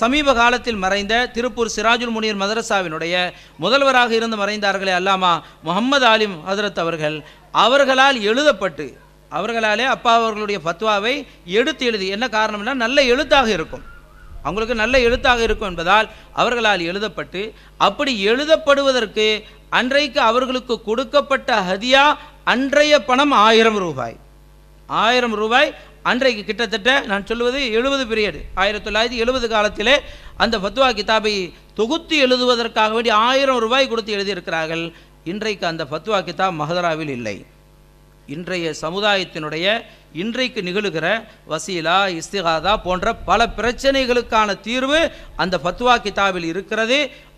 சமீப காலத்தில் மறைந்த திருப்பூர் சிராஜுல் முனியர் மதரசாவினுடைய முதல்வராக இருந்து மறைந்தார்களே அல்லாமா முகமது ஆலிம் ஹதரத் அவர்கள் அவர்களால் எழுதப்பட்டு அவர்களாலே அப்பா அவர்களுடைய ஃபத்வாவை எடுத்து எழுதி என்ன காரணம்னா நல்ல எழுத்தாக இருக்கும் அவங்களுக்கு நல்ல எழுத்தாக இருக்கும் என்பதால் அவர்களால் எழுதப்பட்டு அப்படி எழுதப்படுவதற்கு அன்றைக்கு அவர்களுக்கு கொடுக்கப்பட்ட ஹதியா அன்றைய பணம் ஆயிரம் ரூபாய் ஆயிரம் ரூபாய் அன்றைக்கு கிட்டத்தட்ட நான் சொல்வது எழுபது பீரியடு ஆயிரத்தி தொள்ளாயிரத்தி எழுபது காலத்திலே அந்த ஃபத்வா கிதாபை தொகுத்து எழுதுவதற்காக வேண்டி ஆயிரம் ரூபாய் கொடுத்து எழுதியிருக்கிறார்கள் இன்றைக்கு அந்த ஃபத்வா கிதாப் மஹதராவில் இல்லை இன்றைய சமுதாயத்தினுடைய இன்றைக்கு நிகழுகிற வசீலா இஸ்திகாதா போன்ற பல பிரச்சனைகளுக்கான தீர்வு அந்த ஃபத்வா கிதாபில் இருக்கிறது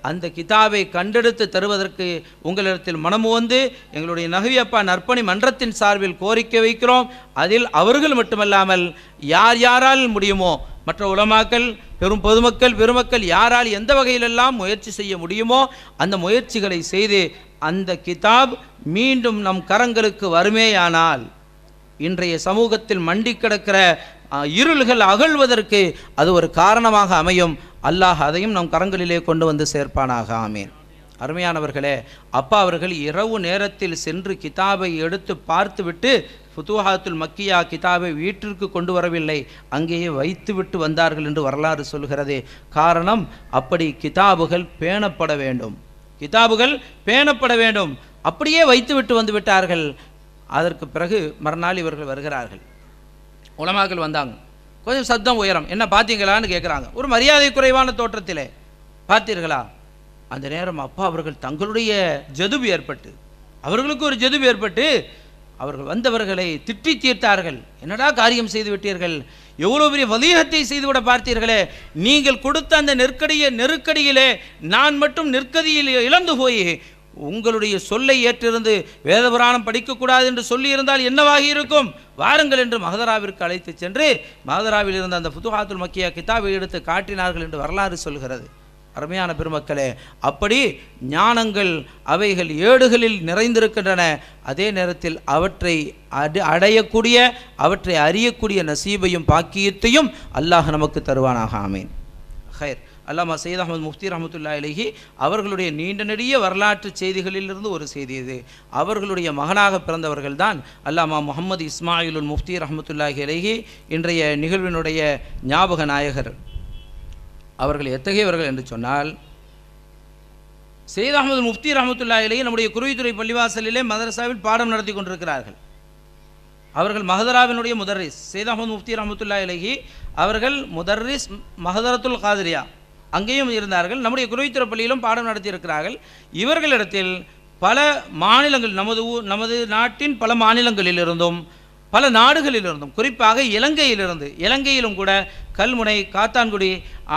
அந்த கிதாபை கண்டெடுத்து தருவதற்கு உங்களிடத்தில் மனமு வந்து எங்களுடைய நகவியப்பா நற்பணி மன்றத்தின் சார்பில் கோரிக்கை வைக்கிறோம் அதில் அவர்கள் மட்டுமல்லாமல் யார் யாரால் முடியுமோ மற்ற உலமாக்கள் பெரும் பொதுமக்கள் பெருமக்கள் யாரால் எந்த வகையிலெல்லாம் முயற்சி செய்ய முடியுமோ அந்த முயற்சிகளை செய்து அந்த கிதாப் மீண்டும் நம் கரங்களுக்கு வருமேயானால் இன்றைய சமூகத்தில் மண்டி கிடக்கிற இருள்கள் அகழ்வதற்கு அது ஒரு காரணமாக அமையும் அல்லாஹ் அதையும் நம் கரங்களிலே கொண்டு வந்து சேர்ப்பானாக ஆமேன் அருமையானவர்களே அப்பா அவர்கள் இரவு நேரத்தில் சென்று கிதாபை எடுத்து பார்த்துவிட்டு புத்துஹாத்துல் மக்கியா கிதாபை வீட்டிற்கு கொண்டு வரவில்லை அங்கேயே வைத்துவிட்டு வந்தார்கள் என்று வரலாறு சொல்கிறது காரணம் அப்படி கிதாபுகள் பேணப்பட வேண்டும் கிதாபுகள் பேணப்பட வேண்டும் அப்படியே வைத்துவிட்டு வந்து விட்டார்கள் அதற்கு பிறகு மறுநாள் இவர்கள் வருகிறார்கள் உலமாக்கள் வந்தாங்க கொஞ்சம் சத்தம் உயரம் என்ன பார்த்தீங்களான்னு கேட்குறாங்க ஒரு மரியாதை குறைவான தோற்றத்தில் பார்த்தீர்களா அந்த நேரம் அப்பா அவர்கள் தங்களுடைய ஜதுபு ஏற்பட்டு அவர்களுக்கு ஒரு ஜதுபு ஏற்பட்டு அவர்கள் வந்தவர்களை திட்டி தீர்த்தார்கள் என்னடா காரியம் செய்து விட்டீர்கள் எவ்வளோ பெரிய வலியத்தை செய்துவிட பார்த்தீர்களே நீங்கள் கொடுத்த அந்த நெருக்கடிய நெருக்கடியிலே நான் மட்டும் நெருக்கடியில் இழந்து போய் உங்களுடைய சொல்லை ஏற்றிருந்து வேதபுராணம் படிக்கக்கூடாது என்று சொல்லியிருந்தால் என்னவாகி இருக்கும் வாருங்கள் என்று மகதராவிற்கு அழைத்து சென்று மகதராவில் இருந்த அந்த புதுகாத்துல் மக்கியா கிதாபை எடுத்து காட்டினார்கள் என்று வரலாறு சொல்கிறது அருமையான பெருமக்களே அப்படி ஞானங்கள் அவைகள் ஏடுகளில் நிறைந்திருக்கின்றன அதே நேரத்தில் அவற்றை அடி அடையக்கூடிய அவற்றை அறியக்கூடிய நசீபையும் பாக்கியத்தையும் அல்லாஹ் நமக்கு தருவானாக ஆமேன் ஹயர் அல்லாமா சையத் அகமது முஃப்தி ரஹமத்துல்லா இலகி அவர்களுடைய நீண்ட நெடிய வரலாற்று செய்திகளிலிருந்து ஒரு செய்தி இது அவர்களுடைய மகனாக பிறந்தவர்கள் தான் அல்லாமா முகமது இஸ்மாயிலுல் முஃப்தி ரஹமத்துல்லாஹி இலகி இன்றைய நிகழ்வினுடைய ஞாபக நாயகர் அவர்கள் எத்தகையவர்கள் என்று சொன்னால் சையத் அகமது முஃப்தி ரஹமத்துல்லாயிலேயே நம்முடைய குருவித்துறை பள்ளிவாசலிலே மதரசாவில் பாடம் நடத்தி கொண்டிருக்கிறார்கள் அவர்கள் மஹதராவினுடைய முதர்ரிஸ் சையத் அகமது முஃப்தி ரஹமத்துல்லாயிலேயே அவர்கள் முதர்ரிஸ் மஹதரத்துல் காதிரியா அங்கேயும் இருந்தார்கள் நம்முடைய குருவித்துறை பள்ளியிலும் பாடம் நடத்தியிருக்கிறார்கள் இவர்களிடத்தில் பல மாநிலங்கள் நமது நமது நாட்டின் பல மாநிலங்களிலிருந்தும் பல நாடுகளிலிருந்தும் குறிப்பாக இலங்கையிலிருந்து இலங்கையிலும் கூட கல்முனை காத்தான்குடி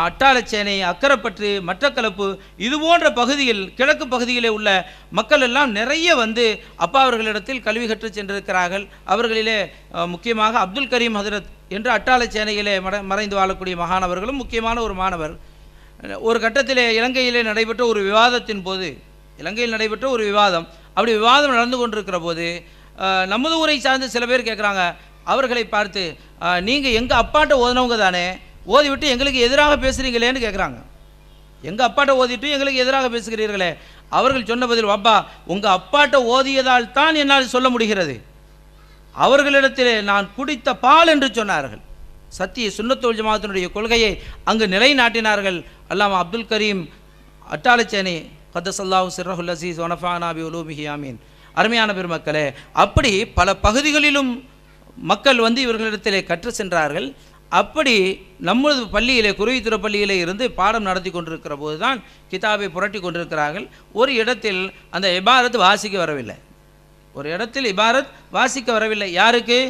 அட்டாளச்சேனை அக்கரைப்பற்று மட்டக்களப்பு இது போன்ற பகுதியில் கிழக்கு பகுதியிலே உள்ள மக்கள் எல்லாம் நிறைய வந்து அப்பா அவர்களிடத்தில் கல்வி கற்று சென்றிருக்கிறார்கள் அவர்களிலே முக்கியமாக அப்துல் கரீம் ஹதரத் என்று அட்டாளச்சேனையிலே மட மறைந்து வாழக்கூடிய மகாணவர்களும் முக்கியமான ஒரு மாணவர் ஒரு கட்டத்திலே இலங்கையிலே நடைபெற்ற ஒரு விவாதத்தின் போது இலங்கையில் நடைபெற்ற ஒரு விவாதம் அப்படி விவாதம் நடந்து கொண்டிருக்கிற போது நமது ஊரை சார்ந்து சில பேர் கேட்குறாங்க அவர்களை பார்த்து நீங்கள் எங்கள் அப்பாட்ட ஓதினவங்க தானே ஓதிவிட்டு எங்களுக்கு எதிராக பேசுகிறீங்களேன்னு கேட்குறாங்க எங்கள் அப்பாட்ட ஓதிட்டு எங்களுக்கு எதிராக பேசுகிறீர்களே அவர்கள் சொன்ன பதில் அப்பா உங்கள் அப்பாட்ட ஓதியதால் தான் என்னால் சொல்ல முடிகிறது அவர்களிடத்திலே நான் குடித்த பால் என்று சொன்னார்கள் சத்திய சுண்ணத்தொழில் ஜமாத்தினுடைய கொள்கையை அங்கு நிலைநாட்டினார்கள் அல்லாமா அப்துல் கரீம் அட்டாலச்சேனி கத்தசல்லாஹு சிர்ரஹுல் அசீஸ் ஒனஃபானா பி அருமையான பெருமக்களே அப்படி பல பகுதிகளிலும் மக்கள் வந்து இவர்களிடத்திலே கற்று சென்றார்கள் அப்படி நம்மளது பள்ளியிலே குருவித்துறை பள்ளியிலே இருந்து பாடம் நடத்தி கொண்டிருக்கிற போது தான் கிதாபை புரட்டி கொண்டிருக்கிறார்கள் ஒரு இடத்தில் அந்த இபாரத் வாசிக்க வரவில்லை ஒரு இடத்தில் இபாரத் வாசிக்க வரவில்லை யாருக்கு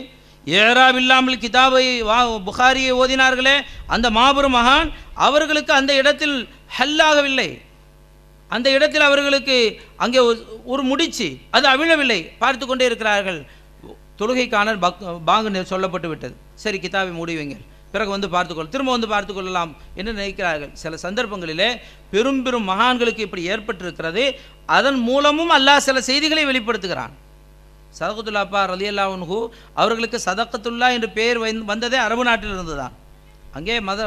ஏறாவில்லாமல் இல்லாமல் கிதாபை வா புகாரியை ஓதினார்களே அந்த மாபெரும் மகான் அவர்களுக்கு அந்த இடத்தில் ஹல்லாகவில்லை அந்த இடத்தில் அவர்களுக்கு அங்கே ஒரு முடிச்சு அது அவிழவில்லை பார்த்து கொண்டே இருக்கிறார்கள் தொழுகைக்கான பக் பாங்கு சொல்லப்பட்டு விட்டது சரி கிதாபை முடிவீங்க பிறகு வந்து பார்த்துக்கொள் திரும்ப வந்து பார்த்து கொள்ளலாம் என்று நினைக்கிறார்கள் சில சந்தர்ப்பங்களிலே பெரும் பெரும் மகான்களுக்கு இப்படி ஏற்பட்டிருக்கிறது அதன் மூலமும் அல்லாஹ் சில செய்திகளை வெளிப்படுத்துகிறான் சதகத்துல்லாப்பா ரலியல்லா உன்ஹூ அவர்களுக்கு சதக்கத்துல்லா என்று பெயர் வந்ததே அரபு நாட்டிலிருந்து தான் அங்கே மத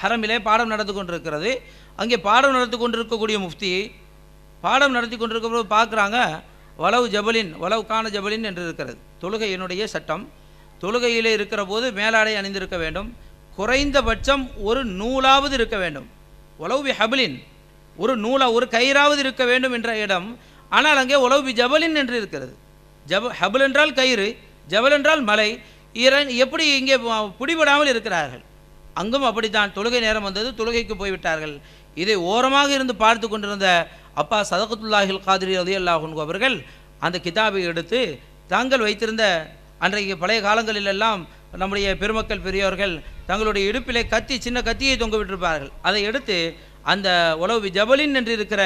ஹரமிலே பாடம் நடந்து கொண்டிருக்கிறது அங்கே பாடம் நடத்தி கொண்டிருக்கக்கூடிய முஃப்தி பாடம் நடத்தி கொண்டிருக்கும்போது பார்க்குறாங்க வளவு ஜபலின் வளவுக்கான ஜபலின் என்று இருக்கிறது தொழுகையினுடைய சட்டம் தொழுகையிலே இருக்கிற போது மேலாடை அணிந்திருக்க வேண்டும் குறைந்தபட்சம் ஒரு நூலாவது இருக்க வேண்டும் உளவு பி ஹபிலின் ஒரு நூலா ஒரு கயிறாவது இருக்க வேண்டும் என்ற இடம் ஆனால் அங்கே உளவு பி ஜபலின் என்று இருக்கிறது ஜப ஹபில் என்றால் கயிறு ஜபல் என்றால் மலை எப்படி இங்கே பிடிபடாமல் இருக்கிறார்கள் அங்கும் அப்படித்தான் தொழுகை நேரம் வந்தது தொழுகைக்கு போய்விட்டார்கள் இதை ஓரமாக இருந்து பார்த்து கொண்டிருந்த அப்பா சதகத்துல்லாஹில் காதிரி அலி அல்லாஹுன்கு அவர்கள் அந்த கிதாபை எடுத்து தாங்கள் வைத்திருந்த அன்றைக்கு பழைய காலங்களிலெல்லாம் நம்முடைய பெருமக்கள் பெரியவர்கள் தங்களுடைய இடுப்பிலே கத்தி சின்ன கத்தியை தொங்க விட்டிருப்பார்கள் அதை எடுத்து அந்த உளவு ஜபலின் என்று இருக்கிற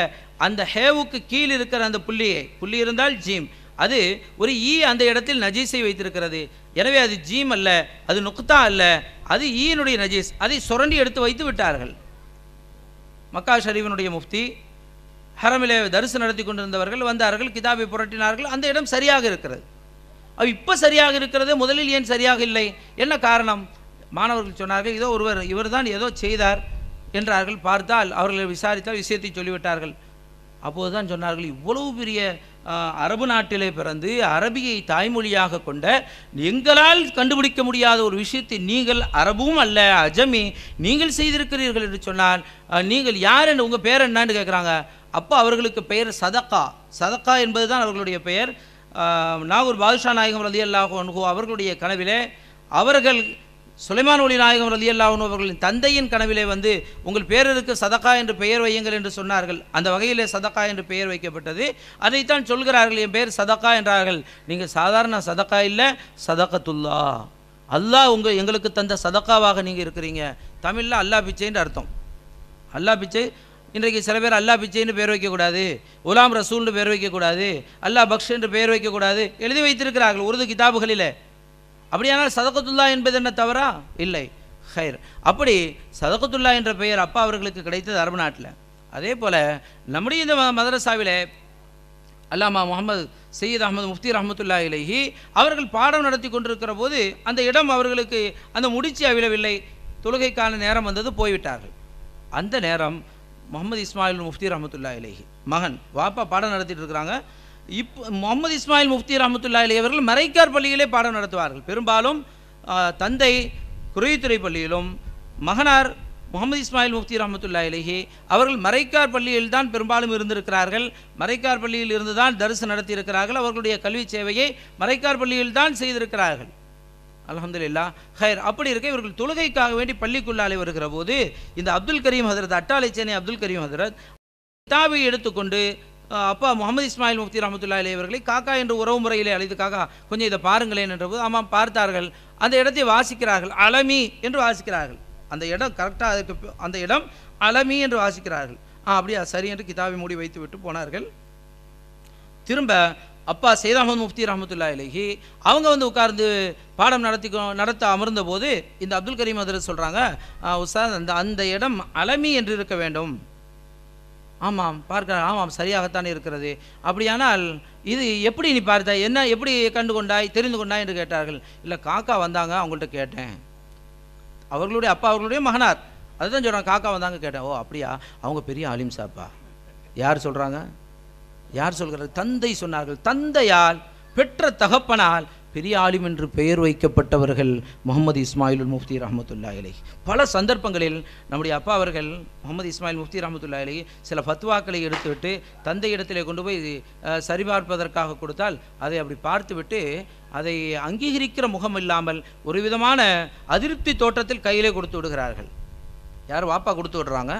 அந்த ஹேவுக்கு கீழ் இருக்கிற அந்த புள்ளியை புள்ளி இருந்தால் ஜீம் அது ஒரு ஈ அந்த இடத்தில் நஜீஸை வைத்திருக்கிறது எனவே அது ஜீம் அல்ல அது நுக்தா அல்ல அது ஈயினுடைய நஜீஸ் அதை சுரண்டி எடுத்து வைத்து விட்டார்கள் மக்கா ஷரீஃபினுடைய முஃப்தி ஹரமிலே தரிசனம் நடத்தி கொண்டிருந்தவர்கள் வந்தார்கள் கிதாபை புரட்டினார்கள் அந்த இடம் சரியாக இருக்கிறது அவ் இப்போ சரியாக இருக்கிறது முதலில் ஏன் சரியாக இல்லை என்ன காரணம் மாணவர்கள் சொன்னார்கள் ஏதோ ஒருவர் இவர் தான் ஏதோ செய்தார் என்றார்கள் பார்த்தால் அவர்களை விசாரித்தால் விஷயத்தை சொல்லிவிட்டார்கள் அப்போது தான் சொன்னார்கள் இவ்வளவு பெரிய அரபு நாட்டிலே பிறந்து அரபியை தாய்மொழியாக கொண்ட எங்களால் கண்டுபிடிக்க முடியாத ஒரு விஷயத்தை நீங்கள் அரபும் அல்ல அஜமி நீங்கள் செய்திருக்கிறீர்கள் என்று சொன்னால் நீங்கள் யார் என்று உங்கள் பெயர் என்னான்னு கேட்குறாங்க அப்போ அவர்களுக்கு பெயர் சதக்கா சதக்கா என்பது தான் அவர்களுடைய பெயர் நாகூர் பாதுஷா நாயகம் ரதியல்லாக அவர்களுடைய கனவிலே அவர்கள் சுலைமான் ஒளி நாயகம் ரலி அல்லாஹன் அவர்களின் தந்தையின் கனவிலே வந்து உங்கள் பேரருக்கு சதக்கா என்று பெயர் வையுங்கள் என்று சொன்னார்கள் அந்த வகையிலே சதக்கா என்று பெயர் வைக்கப்பட்டது அதைத்தான் சொல்கிறார்கள் என் பேர் சதக்கா என்றார்கள் நீங்கள் சாதாரண சதக்கா இல்லை சதக்கத்துல்லா அல்லாஹ் உங்கள் எங்களுக்கு தந்த சதக்காவாக நீங்கள் இருக்கிறீங்க தமிழில் அல்லா பிச்சைன்னு அர்த்தம் அல்லா பிச்சை இன்றைக்கு சில பேர் அல்லா பிச்சைன்னு பேர் வைக்கக்கூடாது உலாம் ரசூல்னு பேர் வைக்கக்கூடாது அல்லா பக்ஷ் என்று பெயர் வைக்கக்கூடாது எழுதி வைத்திருக்கிறார்கள் உருது கிதாபுகளில் அப்படியானால் சதகத்துல்லா என்பது என்ன தவறா இல்லை ஹைர் அப்படி சதகத்துல்லா என்ற பெயர் அப்பா அவர்களுக்கு கிடைத்தது அரபு நாட்டில் அதே போல் நம்முடைய இந்த மதரசாவில் அல்லாமா முகமது சையீத் அகமது முஃப்தி ரஹமத்துல்லா இலஹி அவர்கள் பாடம் நடத்தி கொண்டிருக்கிற போது அந்த இடம் அவர்களுக்கு அந்த முடிச்சு அவிழவில்லை தொழுகைக்கான நேரம் வந்தது போய்விட்டார்கள் அந்த நேரம் முகமது இஸ்மாயில் முஃப்தி ரஹமத்துல்லா இலஹி மகன் வாப்பா பாடம் நடத்திட்டு இருக்கிறாங்க இப்போ முகமது இஸ்மாயில் முஃப்தி ரஹமத்துல்லா அலி அவர்கள் மறைக்கார் பள்ளியிலே பாடம் நடத்துவார்கள் பெரும்பாலும் தந்தை குறைத்துறை பள்ளியிலும் மகனார் முகமது இஸ்மாயில் முஃப்தி ரஹமத்துல்லா இலஹி அவர்கள் மறைக்கார் பள்ளியில் தான் பெரும்பாலும் இருந்திருக்கிறார்கள் மறைக்கார் பள்ளியில் இருந்து தான் தரிசனம் நடத்தியிருக்கிறார்கள் அவர்களுடைய கல்வி சேவையை மறைக்கார் பள்ளியில் தான் செய்திருக்கிறார்கள் அலமதுல்லா ஹைர் அப்படி இருக்க இவர்கள் தொழுகைக்காக வேண்டி பள்ளிக்குள்ளாலே வருகிற போது இந்த அப்துல் கரீம் ஹதரத் அட்டாலை சேனை அப்துல் கரீம் ஹதரத் கிதாபை எடுத்துக்கொண்டு அப்பா முகமது இஸ்மாயில் முஃப்தி ரஹமத்துல்லா அலி அவர்களை காக்கா என்று உறவு முறையிலே அழைத்து காக்கா கொஞ்சம் இதை பாருங்களேன் என்றபோது ஆமாம் பார்த்தார்கள் அந்த இடத்தை வாசிக்கிறார்கள் அலமி என்று வாசிக்கிறார்கள் அந்த இடம் கரெக்டாக அதுக்கு அந்த இடம் அலமி என்று வாசிக்கிறார்கள் ஆ அப்படியா சரி என்று கிதாபை மூடி வைத்து விட்டு போனார்கள் திரும்ப அப்பா சைத் அஹமது முஃப்தி ரஹமத்துல்லா இலகி அவங்க வந்து உட்கார்ந்து பாடம் நடத்தி நடத்த அமர்ந்த போது இந்த அப்துல் கரீம் அதில் சொல்கிறாங்க உஸ்தாத் அந்த அந்த இடம் அலமி என்று இருக்க வேண்டும் ஆமாம் பார்க்க ஆமாம் சரியாகத்தான் இருக்கிறது அப்படியானால் இது எப்படி நீ பார்த்த என்ன எப்படி கண்டு கொண்டாய் தெரிந்து கொண்டாய் என்று கேட்டார்கள் இல்லை காக்கா வந்தாங்க அவங்கள்ட்ட கேட்டேன் அவர்களுடைய அப்பா அவர்களுடைய மகனார் அதுதான் சொல்கிறாங்க காக்கா வந்தாங்க கேட்டேன் ஓ அப்படியா அவங்க பெரிய ஆலிம் சாப்பா யார் சொல்கிறாங்க யார் சொல்கிறார் தந்தை சொன்னார்கள் தந்தையால் பெற்ற தகப்பனால் பெரிய ஆலிம் என்று பெயர் வைக்கப்பட்டவர்கள் முகமது இஸ்மாயில் முஃப்தி ரஹமத்துல்லா இலை பல சந்தர்ப்பங்களில் நம்முடைய அப்பா அவர்கள் முகமது இஸ்மாயில் முஃப்தி ரஹமத்துல்லா இலை சில ஃபத்வாக்களை எடுத்துவிட்டு தந்தை இடத்திலே கொண்டு போய் சரிபார்ப்பதற்காக கொடுத்தால் அதை அப்படி பார்த்துவிட்டு அதை அங்கீகரிக்கிற முகம் இல்லாமல் ஒரு விதமான அதிருப்தி தோற்றத்தில் கையிலே கொடுத்து விடுகிறார்கள் யார் வாப்பா கொடுத்து விடுறாங்க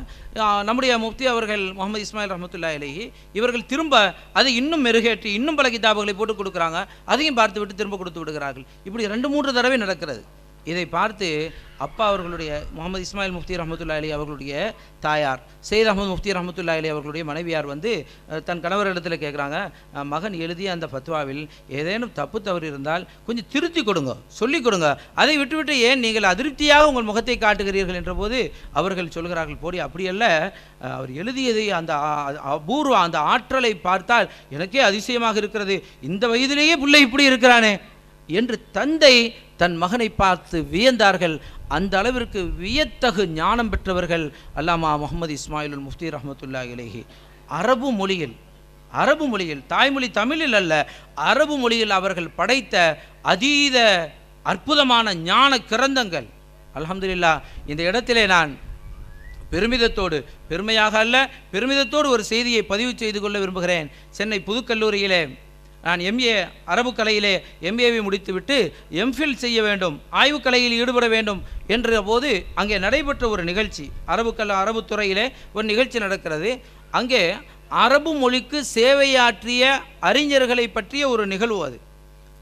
நம்முடைய முஃப்தி அவர்கள் முகமது இஸ்மாயில் ரஹமத்துல்லா அலேஹி இவர்கள் திரும்ப அதை இன்னும் மெருகேற்றி இன்னும் பல கிதாபுகளை போட்டு கொடுக்குறாங்க அதையும் பார்த்து விட்டு திரும்ப கொடுத்து விடுகிறார்கள் இப்படி ரெண்டு மூன்று தடவை நடக்கிறது இதை பார்த்து அப்பா அவர்களுடைய முகமது இஸ்மாயில் முஃப்தி ரஹமத்துல்லா அலி அவர்களுடைய தாயார் சையத் அஹமது முஃப்தி ரஹமத்துல்லா அலி அவர்களுடைய மனைவியார் வந்து தன் கணவர் கேட்குறாங்க மகன் எழுதிய அந்த ஃபத்வாவில் ஏதேனும் தப்பு தவறு இருந்தால் கொஞ்சம் திருத்தி கொடுங்க சொல்லிக் கொடுங்க அதை விட்டுவிட்டு ஏன் நீங்கள் அதிருப்தியாக உங்கள் முகத்தை காட்டுகிறீர்கள் என்றபோது அவர்கள் சொல்கிறார்கள் போடி அப்படியல்ல அவர் எழுதியதை அந்த அபூர்வ அந்த ஆற்றலை பார்த்தால் எனக்கே அதிசயமாக இருக்கிறது இந்த வயதிலேயே பிள்ளை இப்படி இருக்கிறானே என்று தந்தை தன் மகனை பார்த்து வியந்தார்கள் அந்த அளவிற்கு வியத்தகு ஞானம் பெற்றவர்கள் அல்லாமா முகமது இஸ்மாயிலுல் முஃப்தி ரஹமத்துல்லா இலேஹி அரபு மொழியில் அரபு மொழியில் தாய்மொழி தமிழில் அல்ல அரபு மொழியில் அவர்கள் படைத்த அதீத அற்புதமான ஞான கிரந்தங்கள் அலமதுல்லா இந்த இடத்திலே நான் பெருமிதத்தோடு பெருமையாக அல்ல பெருமிதத்தோடு ஒரு செய்தியை பதிவு செய்து கொள்ள விரும்புகிறேன் சென்னை புதுக்கல்லூரியிலே நான் எம்ஏ அரபு கலையிலே எம்ஏவை முடித்துவிட்டு எம்ஃபில் செய்ய வேண்டும் ஆய்வுக்கலையில் ஈடுபட வேண்டும் என்ற போது அங்கே நடைபெற்ற ஒரு நிகழ்ச்சி அரபு கல அரபு துறையிலே ஒரு நிகழ்ச்சி நடக்கிறது அங்கே அரபு மொழிக்கு சேவையாற்றிய அறிஞர்களை பற்றிய ஒரு நிகழ்வு அது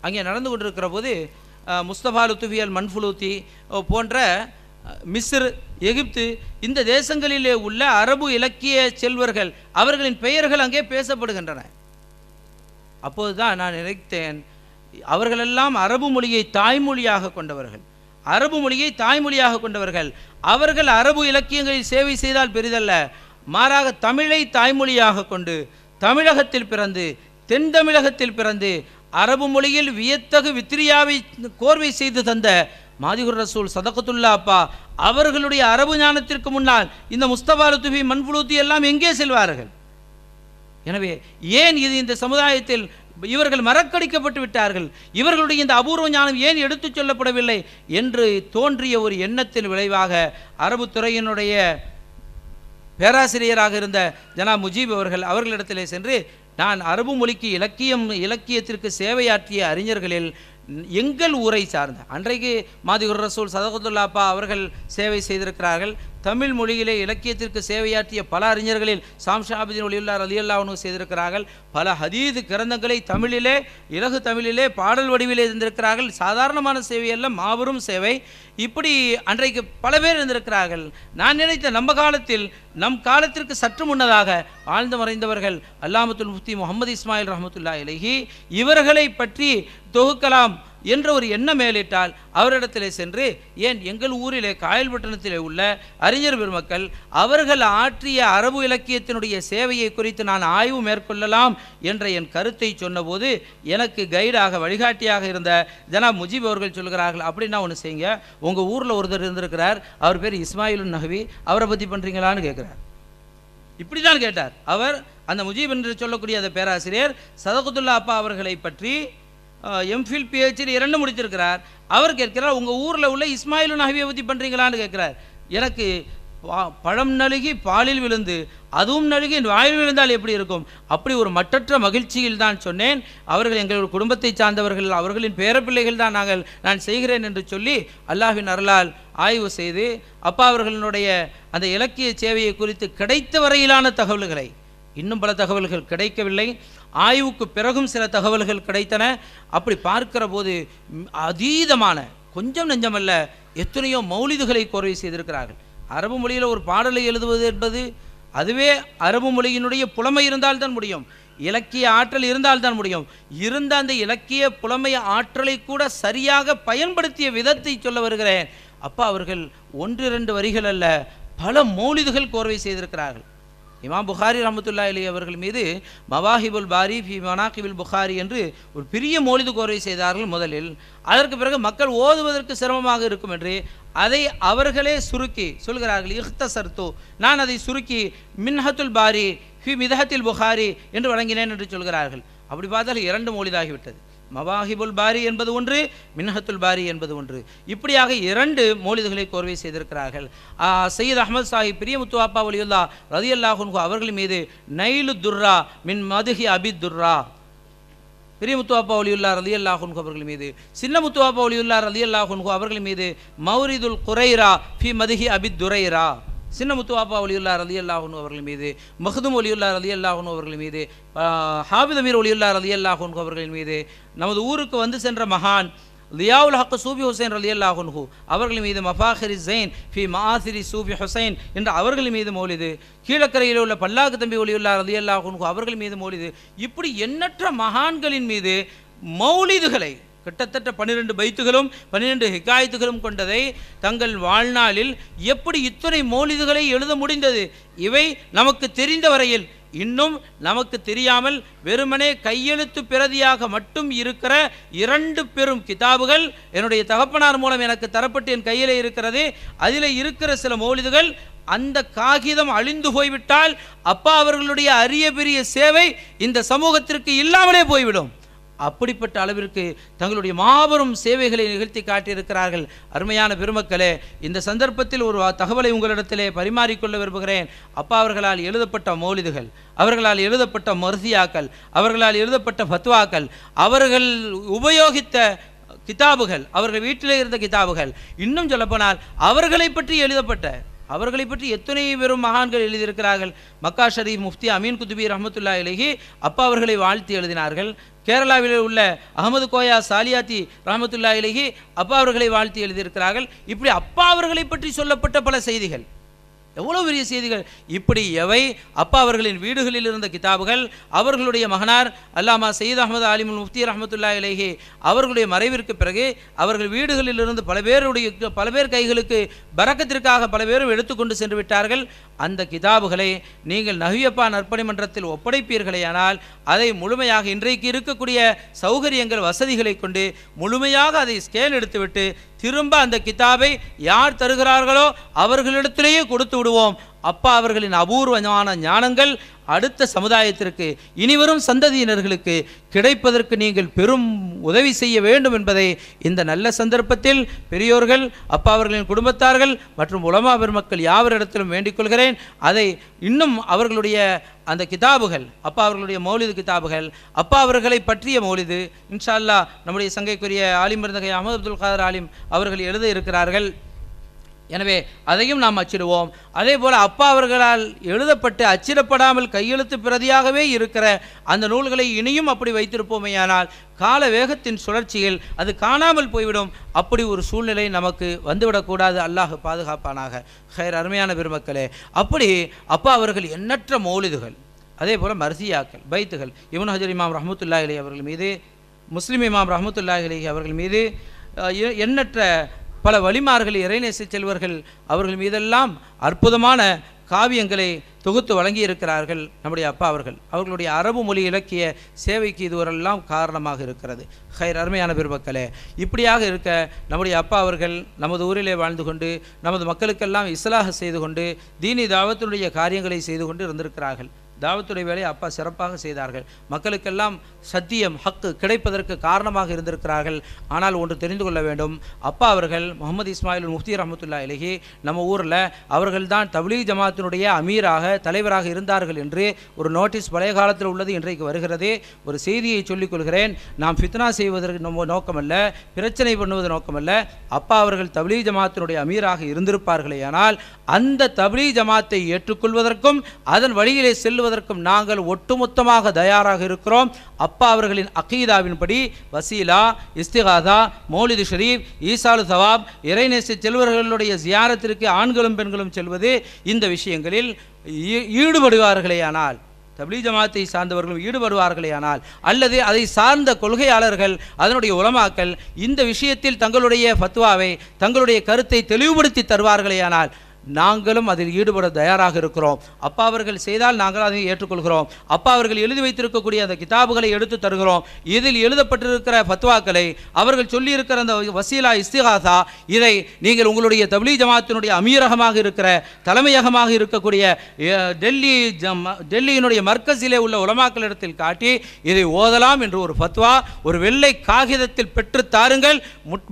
அங்கே நடந்து கொண்டிருக்கிற போது முஸ்தபா லுத்துவியல் மன்ஃபுலூத்தி போன்ற மிஸ்ர் எகிப்து இந்த தேசங்களிலே உள்ள அரபு இலக்கிய செல்வர்கள் அவர்களின் பெயர்கள் அங்கே பேசப்படுகின்றன அப்போது தான் நான் நினைத்தேன் அவர்களெல்லாம் அரபு மொழியை தாய்மொழியாக கொண்டவர்கள் அரபு மொழியை தாய்மொழியாக கொண்டவர்கள் அவர்கள் அரபு இலக்கியங்களில் சேவை செய்தால் பெரிதல்ல மாறாக தமிழை தாய்மொழியாக கொண்டு தமிழகத்தில் பிறந்து தென் தமிழகத்தில் பிறந்து அரபு மொழியில் வியத்தகு வித்ரியாவை கோர்வை செய்து தந்த மாதிகுர் ரசூல் சதகத்துல்லா அப்பா அவர்களுடைய அரபு ஞானத்திற்கு முன்னால் இந்த முஸ்தபா லுத்துபி மண்புழுத்தி எல்லாம் எங்கே செல்வார்கள் எனவே ஏன் இது இந்த சமுதாயத்தில் இவர்கள் மறக்கடிக்கப்பட்டு விட்டார்கள் இவர்களுடைய இந்த அபூர்வ ஞானம் ஏன் எடுத்துச் சொல்லப்படவில்லை என்று தோன்றிய ஒரு எண்ணத்தின் விளைவாக அரபு துறையினுடைய பேராசிரியராக இருந்த ஜனா முஜீப் அவர்கள் அவர்களிடத்திலே சென்று நான் அரபு மொழிக்கு இலக்கியம் இலக்கியத்திற்கு சேவையாற்றிய அறிஞர்களில் எங்கள் ஊரை சார்ந்த அன்றைக்கு மாதிகுர் ரசூல் சதகுத்துல்லாப்பா அவர்கள் சேவை செய்திருக்கிறார்கள் தமிழ் மொழியிலே இலக்கியத்திற்கு சேவையாற்றிய பல அறிஞர்களில் சாம்ஷாபிதின் ஒளியுள்ளார் அலியல்லாவனு செய்திருக்கிறார்கள் பல ஹதீது கிரந்தங்களை தமிழிலே இலகு தமிழிலே பாடல் வடிவிலே இருந்திருக்கிறார்கள் சாதாரணமான சேவையல்ல மாபெரும் சேவை இப்படி அன்றைக்கு பல பேர் இருந்திருக்கிறார்கள் நான் நினைத்த நம்ம காலத்தில் நம் காலத்திற்கு சற்று முன்னதாக ஆழ்ந்து மறைந்தவர்கள் அல்லாமத்துல் முஃப்தி முகமது இஸ்மாயில் ரஹமத்துல்லா இலகி இவர்களை பற்றி தொகுக்கலாம் என்ற ஒரு எண்ணம் மேலிட்டால் அவரிடத்திலே சென்று ஏன் எங்கள் ஊரிலே காயல்பட்டணத்திலே உள்ள அறிஞர் பெருமக்கள் அவர்கள் ஆற்றிய அரபு இலக்கியத்தினுடைய சேவையை குறித்து நான் ஆய்வு மேற்கொள்ளலாம் என்ற என் கருத்தை சொன்னபோது எனக்கு கைடாக வழிகாட்டியாக இருந்த ஜனா முஜீப் அவர்கள் சொல்கிறார்கள் அப்படின்னா ஒன்று செய்யுங்க உங்கள் ஊரில் ஒருத்தர் இருந்திருக்கிறார் அவர் பேர் இஸ்மாயில் நகவி அவரை பற்றி பண்ணுறீங்களான்னு கேட்குறார் இப்படி தான் கேட்டார் அவர் அந்த முஜீப் என்று சொல்லக்கூடிய அந்த பேராசிரியர் சதகுதுல்லா அப்பா அவர்களை பற்றி எம்ஃபில் பிஹெச்டி இரண்டு முடித்திருக்கிறார் அவர் கேட்கிறார் உங்கள் ஊரில் உள்ள இஸ்மாயிலும் நகவியை பற்றி பண்ணுறீங்களான்னு கேட்குறார் எனக்கு பழம் நழுகி பாலில் விழுந்து அதுவும் நழுகி வாயில் விழுந்தால் எப்படி இருக்கும் அப்படி ஒரு மற்றற்ற மகிழ்ச்சியில் தான் சொன்னேன் அவர்கள் எங்கள் குடும்பத்தை சார்ந்தவர்கள் அவர்களின் பேரப்பிள்ளைகள் தான் நாங்கள் நான் செய்கிறேன் என்று சொல்லி அல்லாஹின் அருளால் ஆய்வு செய்து அப்பா அவர்களினுடைய அந்த இலக்கிய சேவையை குறித்து கிடைத்த வரையிலான தகவல்களை இன்னும் பல தகவல்கள் கிடைக்கவில்லை ஆய்வுக்கு பிறகும் சில தகவல்கள் கிடைத்தன அப்படி பார்க்கிற போது அதீதமான கொஞ்சம் நெஞ்சமல்ல எத்தனையோ மௌலிதுகளை கோர்வை செய்திருக்கிறார்கள் அரபு மொழியில் ஒரு பாடலை எழுதுவது என்பது அதுவே அரபு மொழியினுடைய புலமை இருந்தால்தான் முடியும் இலக்கிய ஆற்றல் இருந்தால்தான் முடியும் இருந்த அந்த இலக்கிய புலமை ஆற்றலை கூட சரியாக பயன்படுத்திய விதத்தை சொல்ல வருகிறேன் அப்பா அவர்கள் ஒன்று இரண்டு வரிகள் அல்ல பல மௌலிதுகள் கோர்வை செய்திருக்கிறார்கள் இமாம் புகாரி ரமத்துல்லா அலி அவர்கள் மீது மவாஹிபுல் பாரி ஃபி மனாஹிபுல் புகாரி என்று ஒரு பெரிய மொழிது கோர்வை செய்தார்கள் முதலில் அதற்கு பிறகு மக்கள் ஓதுவதற்கு சிரமமாக இருக்கும் என்று அதை அவர்களே சுருக்கி சொல்கிறார்கள் இஹ்தசர்த்து நான் அதை சுருக்கி மின்ஹத்துல் பாரி ஃபி மிதஹத்தில் புகாரி என்று வழங்கினேன் என்று சொல்கிறார்கள் அப்படி பார்த்தால் இரண்டு மொழிதாகிவிட்டது மவாஹிபுல் பாரி என்பது ஒன்று மின்ஹத்துல் பாரி என்பது ஒன்று இப்படியாக இரண்டு மோலிதுகளை கோர்வை செய்திருக்கிறார்கள் சையீத் அஹமது சாஹிப் பிரியமுத்துவாப்பா அப்பா ஒலியுல்லா ரதி அல்லாஹு அவர்கள் மீது நைலு துர்ரா மின் மதுஹி அபித் துர்ரா பிரியமுத்துவாப்பா ஒலியுல்லா ரதி அல்லாஹு அவர்கள் மீது சின்ன முத்துவாப்பா ஒலியுல்லா ரதி அல்லாஹு அவர்கள் மீது மௌரிதுல் குரைரா ஃபி மதுஹி அபித் துரைரா சின்ன முத்துவாப்பா ஒளியுள்ளார் அலி அல்லாஹூன் அவர்கள் மீது மஹதும் ஒளியுள்ளார் அலி அல்லாஹூன் அவர்கள் மீது ஹாபித் அமீர் ஒலியுல்லா அலி அல்லாஹூன் அவர்களின் மீது நமது ஊருக்கு வந்து சென்ற மகான் லியாவுல் ஹக்கு சூபி ஹுசைன் அலி அல்லாஹுன்ஹூ அவர்கள் மீது மஃபாஹரி ஜெயின் ஃபி மாசிரி சூபி ஹுசைன் என்ற அவர்கள் மீது மௌலிது கீழக்கரையில் உள்ள பல்லாக்கு தம்பி ஒளியுள்ளார் அலி அல்லாஹுன்ஹூ அவர்கள் மீது மொழிது இப்படி எண்ணற்ற மகான்களின் மீது மௌலிதுகளை கிட்டத்தட்ட பன்னிரெண்டு பைத்துகளும் பன்னிரெண்டு ஹிகாயத்துகளும் கொண்டதை தங்கள் வாழ்நாளில் எப்படி இத்தனை மோலிதுகளை எழுத முடிந்தது இவை நமக்கு தெரிந்த வரையில் இன்னும் நமக்கு தெரியாமல் வெறுமனே கையெழுத்து பிரதியாக மட்டும் இருக்கிற இரண்டு பெரும் கிதாபுகள் என்னுடைய தகப்பனார் மூலம் எனக்கு தரப்பட்டு என் கையில் இருக்கிறது அதில் இருக்கிற சில மோலிதுகள் அந்த காகிதம் அழிந்து போய்விட்டால் அப்பா அவர்களுடைய அரிய பெரிய சேவை இந்த சமூகத்திற்கு இல்லாமலே போய்விடும் அப்படிப்பட்ட அளவிற்கு தங்களுடைய மாபெரும் சேவைகளை நிகழ்த்தி காட்டியிருக்கிறார்கள் அருமையான பெருமக்களே இந்த சந்தர்ப்பத்தில் ஒரு தகவலை உங்களிடத்திலே பரிமாறிக்கொள்ள விரும்புகிறேன் அப்பா அவர்களால் எழுதப்பட்ட மௌலிதுகள் அவர்களால் எழுதப்பட்ட மருசியாக்கள் அவர்களால் எழுதப்பட்ட பத்வாக்கள் அவர்கள் உபயோகித்த கிதாபுகள் அவர்கள் வீட்டிலே இருந்த கிதாபுகள் இன்னும் சொல்லப்போனால் அவர்களை பற்றி எழுதப்பட்ட அவர்களை பற்றி எத்தனை பெரும் மகான்கள் எழுதியிருக்கிறார்கள் மக்கா ஷரீப் முஃப்தி அமீன் குதுபி ரஹமத்துல்லா இலகி அப்பா அவர்களை வாழ்த்தி எழுதினார்கள் கேரளாவில் உள்ள அகமது கோயா சாலியாத்தி ராமத்துல்லா இலகி அப்பா அவர்களை வாழ்த்து எழுதியிருக்கிறார்கள் இப்படி அப்பா அவர்களை பற்றி சொல்லப்பட்ட பல செய்திகள் எவ்வளோ பெரிய செய்திகள் இப்படி எவை அப்பா அவர்களின் வீடுகளில் இருந்த கிதாபுகள் அவர்களுடைய மகனார் அல்லாமா சயீத் அஹமது அலிமுல் முஃப்தி ரஹமத்துல்லா இலேஹி அவர்களுடைய மறைவிற்கு பிறகு அவர்கள் வீடுகளில் இருந்து பல பேருடைய பல பேர் கைகளுக்கு பறக்கத்திற்காக பல பேரும் எடுத்துக்கொண்டு சென்று விட்டார்கள் அந்த கிதாபுகளை நீங்கள் நகுயப்பா நற்பணி மன்றத்தில் ஒப்படைப்பீர்களேயானால் அதை முழுமையாக இன்றைக்கு இருக்கக்கூடிய சௌகரியங்கள் வசதிகளை கொண்டு முழுமையாக அதை ஸ்கேல் எடுத்துவிட்டு திரும்ப அந்த கிதாபை யார் தருகிறார்களோ அவர்களிடத்திலேயே கொடுத்து விடுவோம் அப்பா அவர்களின் அபூர்வமான ஞானங்கள் அடுத்த சமுதாயத்திற்கு இனிவரும் சந்ததியினர்களுக்கு கிடைப்பதற்கு நீங்கள் பெரும் உதவி செய்ய வேண்டும் என்பதை இந்த நல்ல சந்தர்ப்பத்தில் பெரியோர்கள் அப்பா அவர்களின் குடும்பத்தார்கள் மற்றும் உலமா பெருமக்கள் யாவரிடத்திலும் வேண்டிக் கொள்கிறேன் அதை இன்னும் அவர்களுடைய அந்த கிதாபுகள் அப்பா அவர்களுடைய மௌலிது கிதாபுகள் அப்பா அவர்களை பற்றிய மௌலிது இன்ஷா அல்லா நம்முடைய சங்கைக்குரிய ஆலிம் இருந்தகை அகமது அப்துல் காதர் ஆலிம் அவர்கள் எழுத இருக்கிறார்கள் எனவே அதையும் நாம் அச்சிடுவோம் அதே போல் அப்பா அவர்களால் எழுதப்பட்டு அச்சிடப்படாமல் கையெழுத்து பிரதியாகவே இருக்கிற அந்த நூல்களை இனியும் அப்படி வைத்திருப்போமேயானால் கால வேகத்தின் சுழற்சியில் அது காணாமல் போய்விடும் அப்படி ஒரு சூழ்நிலை நமக்கு வந்துவிடக்கூடாது அல்லாஹ் பாதுகாப்பானாக ஹயர் அருமையான பெருமக்களே அப்படி அப்பா அவர்கள் எண்ணற்ற மௌலிதுகள் அதே போல் மர்சியாக்கள் பைத்துகள் இவன் ஹஜர் இமாம் ரஹமத்துல்லாஹ் அவர்கள் மீது முஸ்லீம் இமாம் ரஹமத்துல்லா அவர்கள் மீது எண்ணற்ற பல வழிமார்கள் இறைநேச செல்வர்கள் அவர்கள் மீதெல்லாம் அற்புதமான காவியங்களை தொகுத்து வழங்கியிருக்கிறார்கள் நம்முடைய அப்பா அவர்கள் அவர்களுடைய அரபு மொழி இலக்கிய சேவைக்கு இதுவரெல்லாம் காரணமாக இருக்கிறது ஹைர் அருமையான பெருமக்களே இப்படியாக இருக்க நம்முடைய அப்பா அவர்கள் நமது ஊரிலே வாழ்ந்து கொண்டு நமது மக்களுக்கெல்லாம் இஸ்லாக செய்து கொண்டு தீனி தாவத்தினுடைய காரியங்களை செய்து கொண்டு இருந்திருக்கிறார்கள் தாவத்துடைய வேலையை அப்பா சிறப்பாக செய்தார்கள் மக்களுக்கெல்லாம் சத்தியம் ஹக்கு கிடைப்பதற்கு காரணமாக இருந்திருக்கிறார்கள் ஆனால் ஒன்று தெரிந்து கொள்ள வேண்டும் அப்பா அவர்கள் முகமது இஸ்மாயில் முஃப்தி ரஹமத்துல்லா இலகி நம்ம ஊரில் அவர்கள்தான் தவ்லீ ஜமாத்தினுடைய அமீராக தலைவராக இருந்தார்கள் என்று ஒரு நோட்டீஸ் பழைய காலத்தில் உள்ளது இன்றைக்கு வருகிறது ஒரு செய்தியை கொள்கிறேன் நாம் ஃபித்னா செய்வதற்கு நம்ம நோக்கமல்ல பிரச்சனை பண்ணுவது நோக்கமல்ல அப்பா அவர்கள் தவ்லீ ஜமாத்தினுடைய அமீராக இருந்திருப்பார்களே ஆனால் அந்த தவ்லீ ஜமாத்தை ஏற்றுக்கொள்வதற்கும் அதன் வழியிலே செல்வதற்கு கொடுப்பதற்கும் நாங்கள் ஒட்டுமொத்தமாக தயாராக இருக்கிறோம் அப்பா அவர்களின் அகீதாவின்படி வசீலா இஸ்திகாதா மௌலிது ஷரீப் ஈசாலு சவாப் இறைநேசி செல்வர்களுடைய ஜியாரத்திற்கு ஆண்களும் பெண்களும் செல்வது இந்த விஷயங்களில் ஈடுபடுவார்களேயானால் தபி ஜமாத்தை சார்ந்தவர்களும் ஈடுபடுவார்களேயானால் அல்லது அதை சார்ந்த கொள்கையாளர்கள் அதனுடைய உலமாக்கல் இந்த விஷயத்தில் தங்களுடைய ஃபத்வாவை தங்களுடைய கருத்தை தெளிவுபடுத்தி தருவார்களேயானால் நாங்களும் அதில் ஈடுபட தயாராக இருக்கிறோம் அப்பா அவர்கள் செய்தால் நாங்கள் அதை ஏற்றுக்கொள்கிறோம் அப்பா அவர்கள் எழுதி வைத்திருக்கக்கூடிய அந்த கிதாபுகளை எடுத்து தருகிறோம் இதில் எழுதப்பட்டிருக்கிற ஃபத்வாக்களை அவர்கள் சொல்லியிருக்கிற அந்த வசீலா இஸ்திகாசா இதை நீங்கள் உங்களுடைய தபிலி ஜமாத்தினுடைய அமீரகமாக இருக்கிற தலைமையகமாக இருக்கக்கூடிய டெல்லி டெல்லியினுடைய மர்க்கசிலே உள்ள உலமாக்களிடத்தில் காட்டி இதை ஓதலாம் என்று ஒரு ஃபத்வா ஒரு வெள்ளை காகிதத்தில் பெற்று தாருங்கள்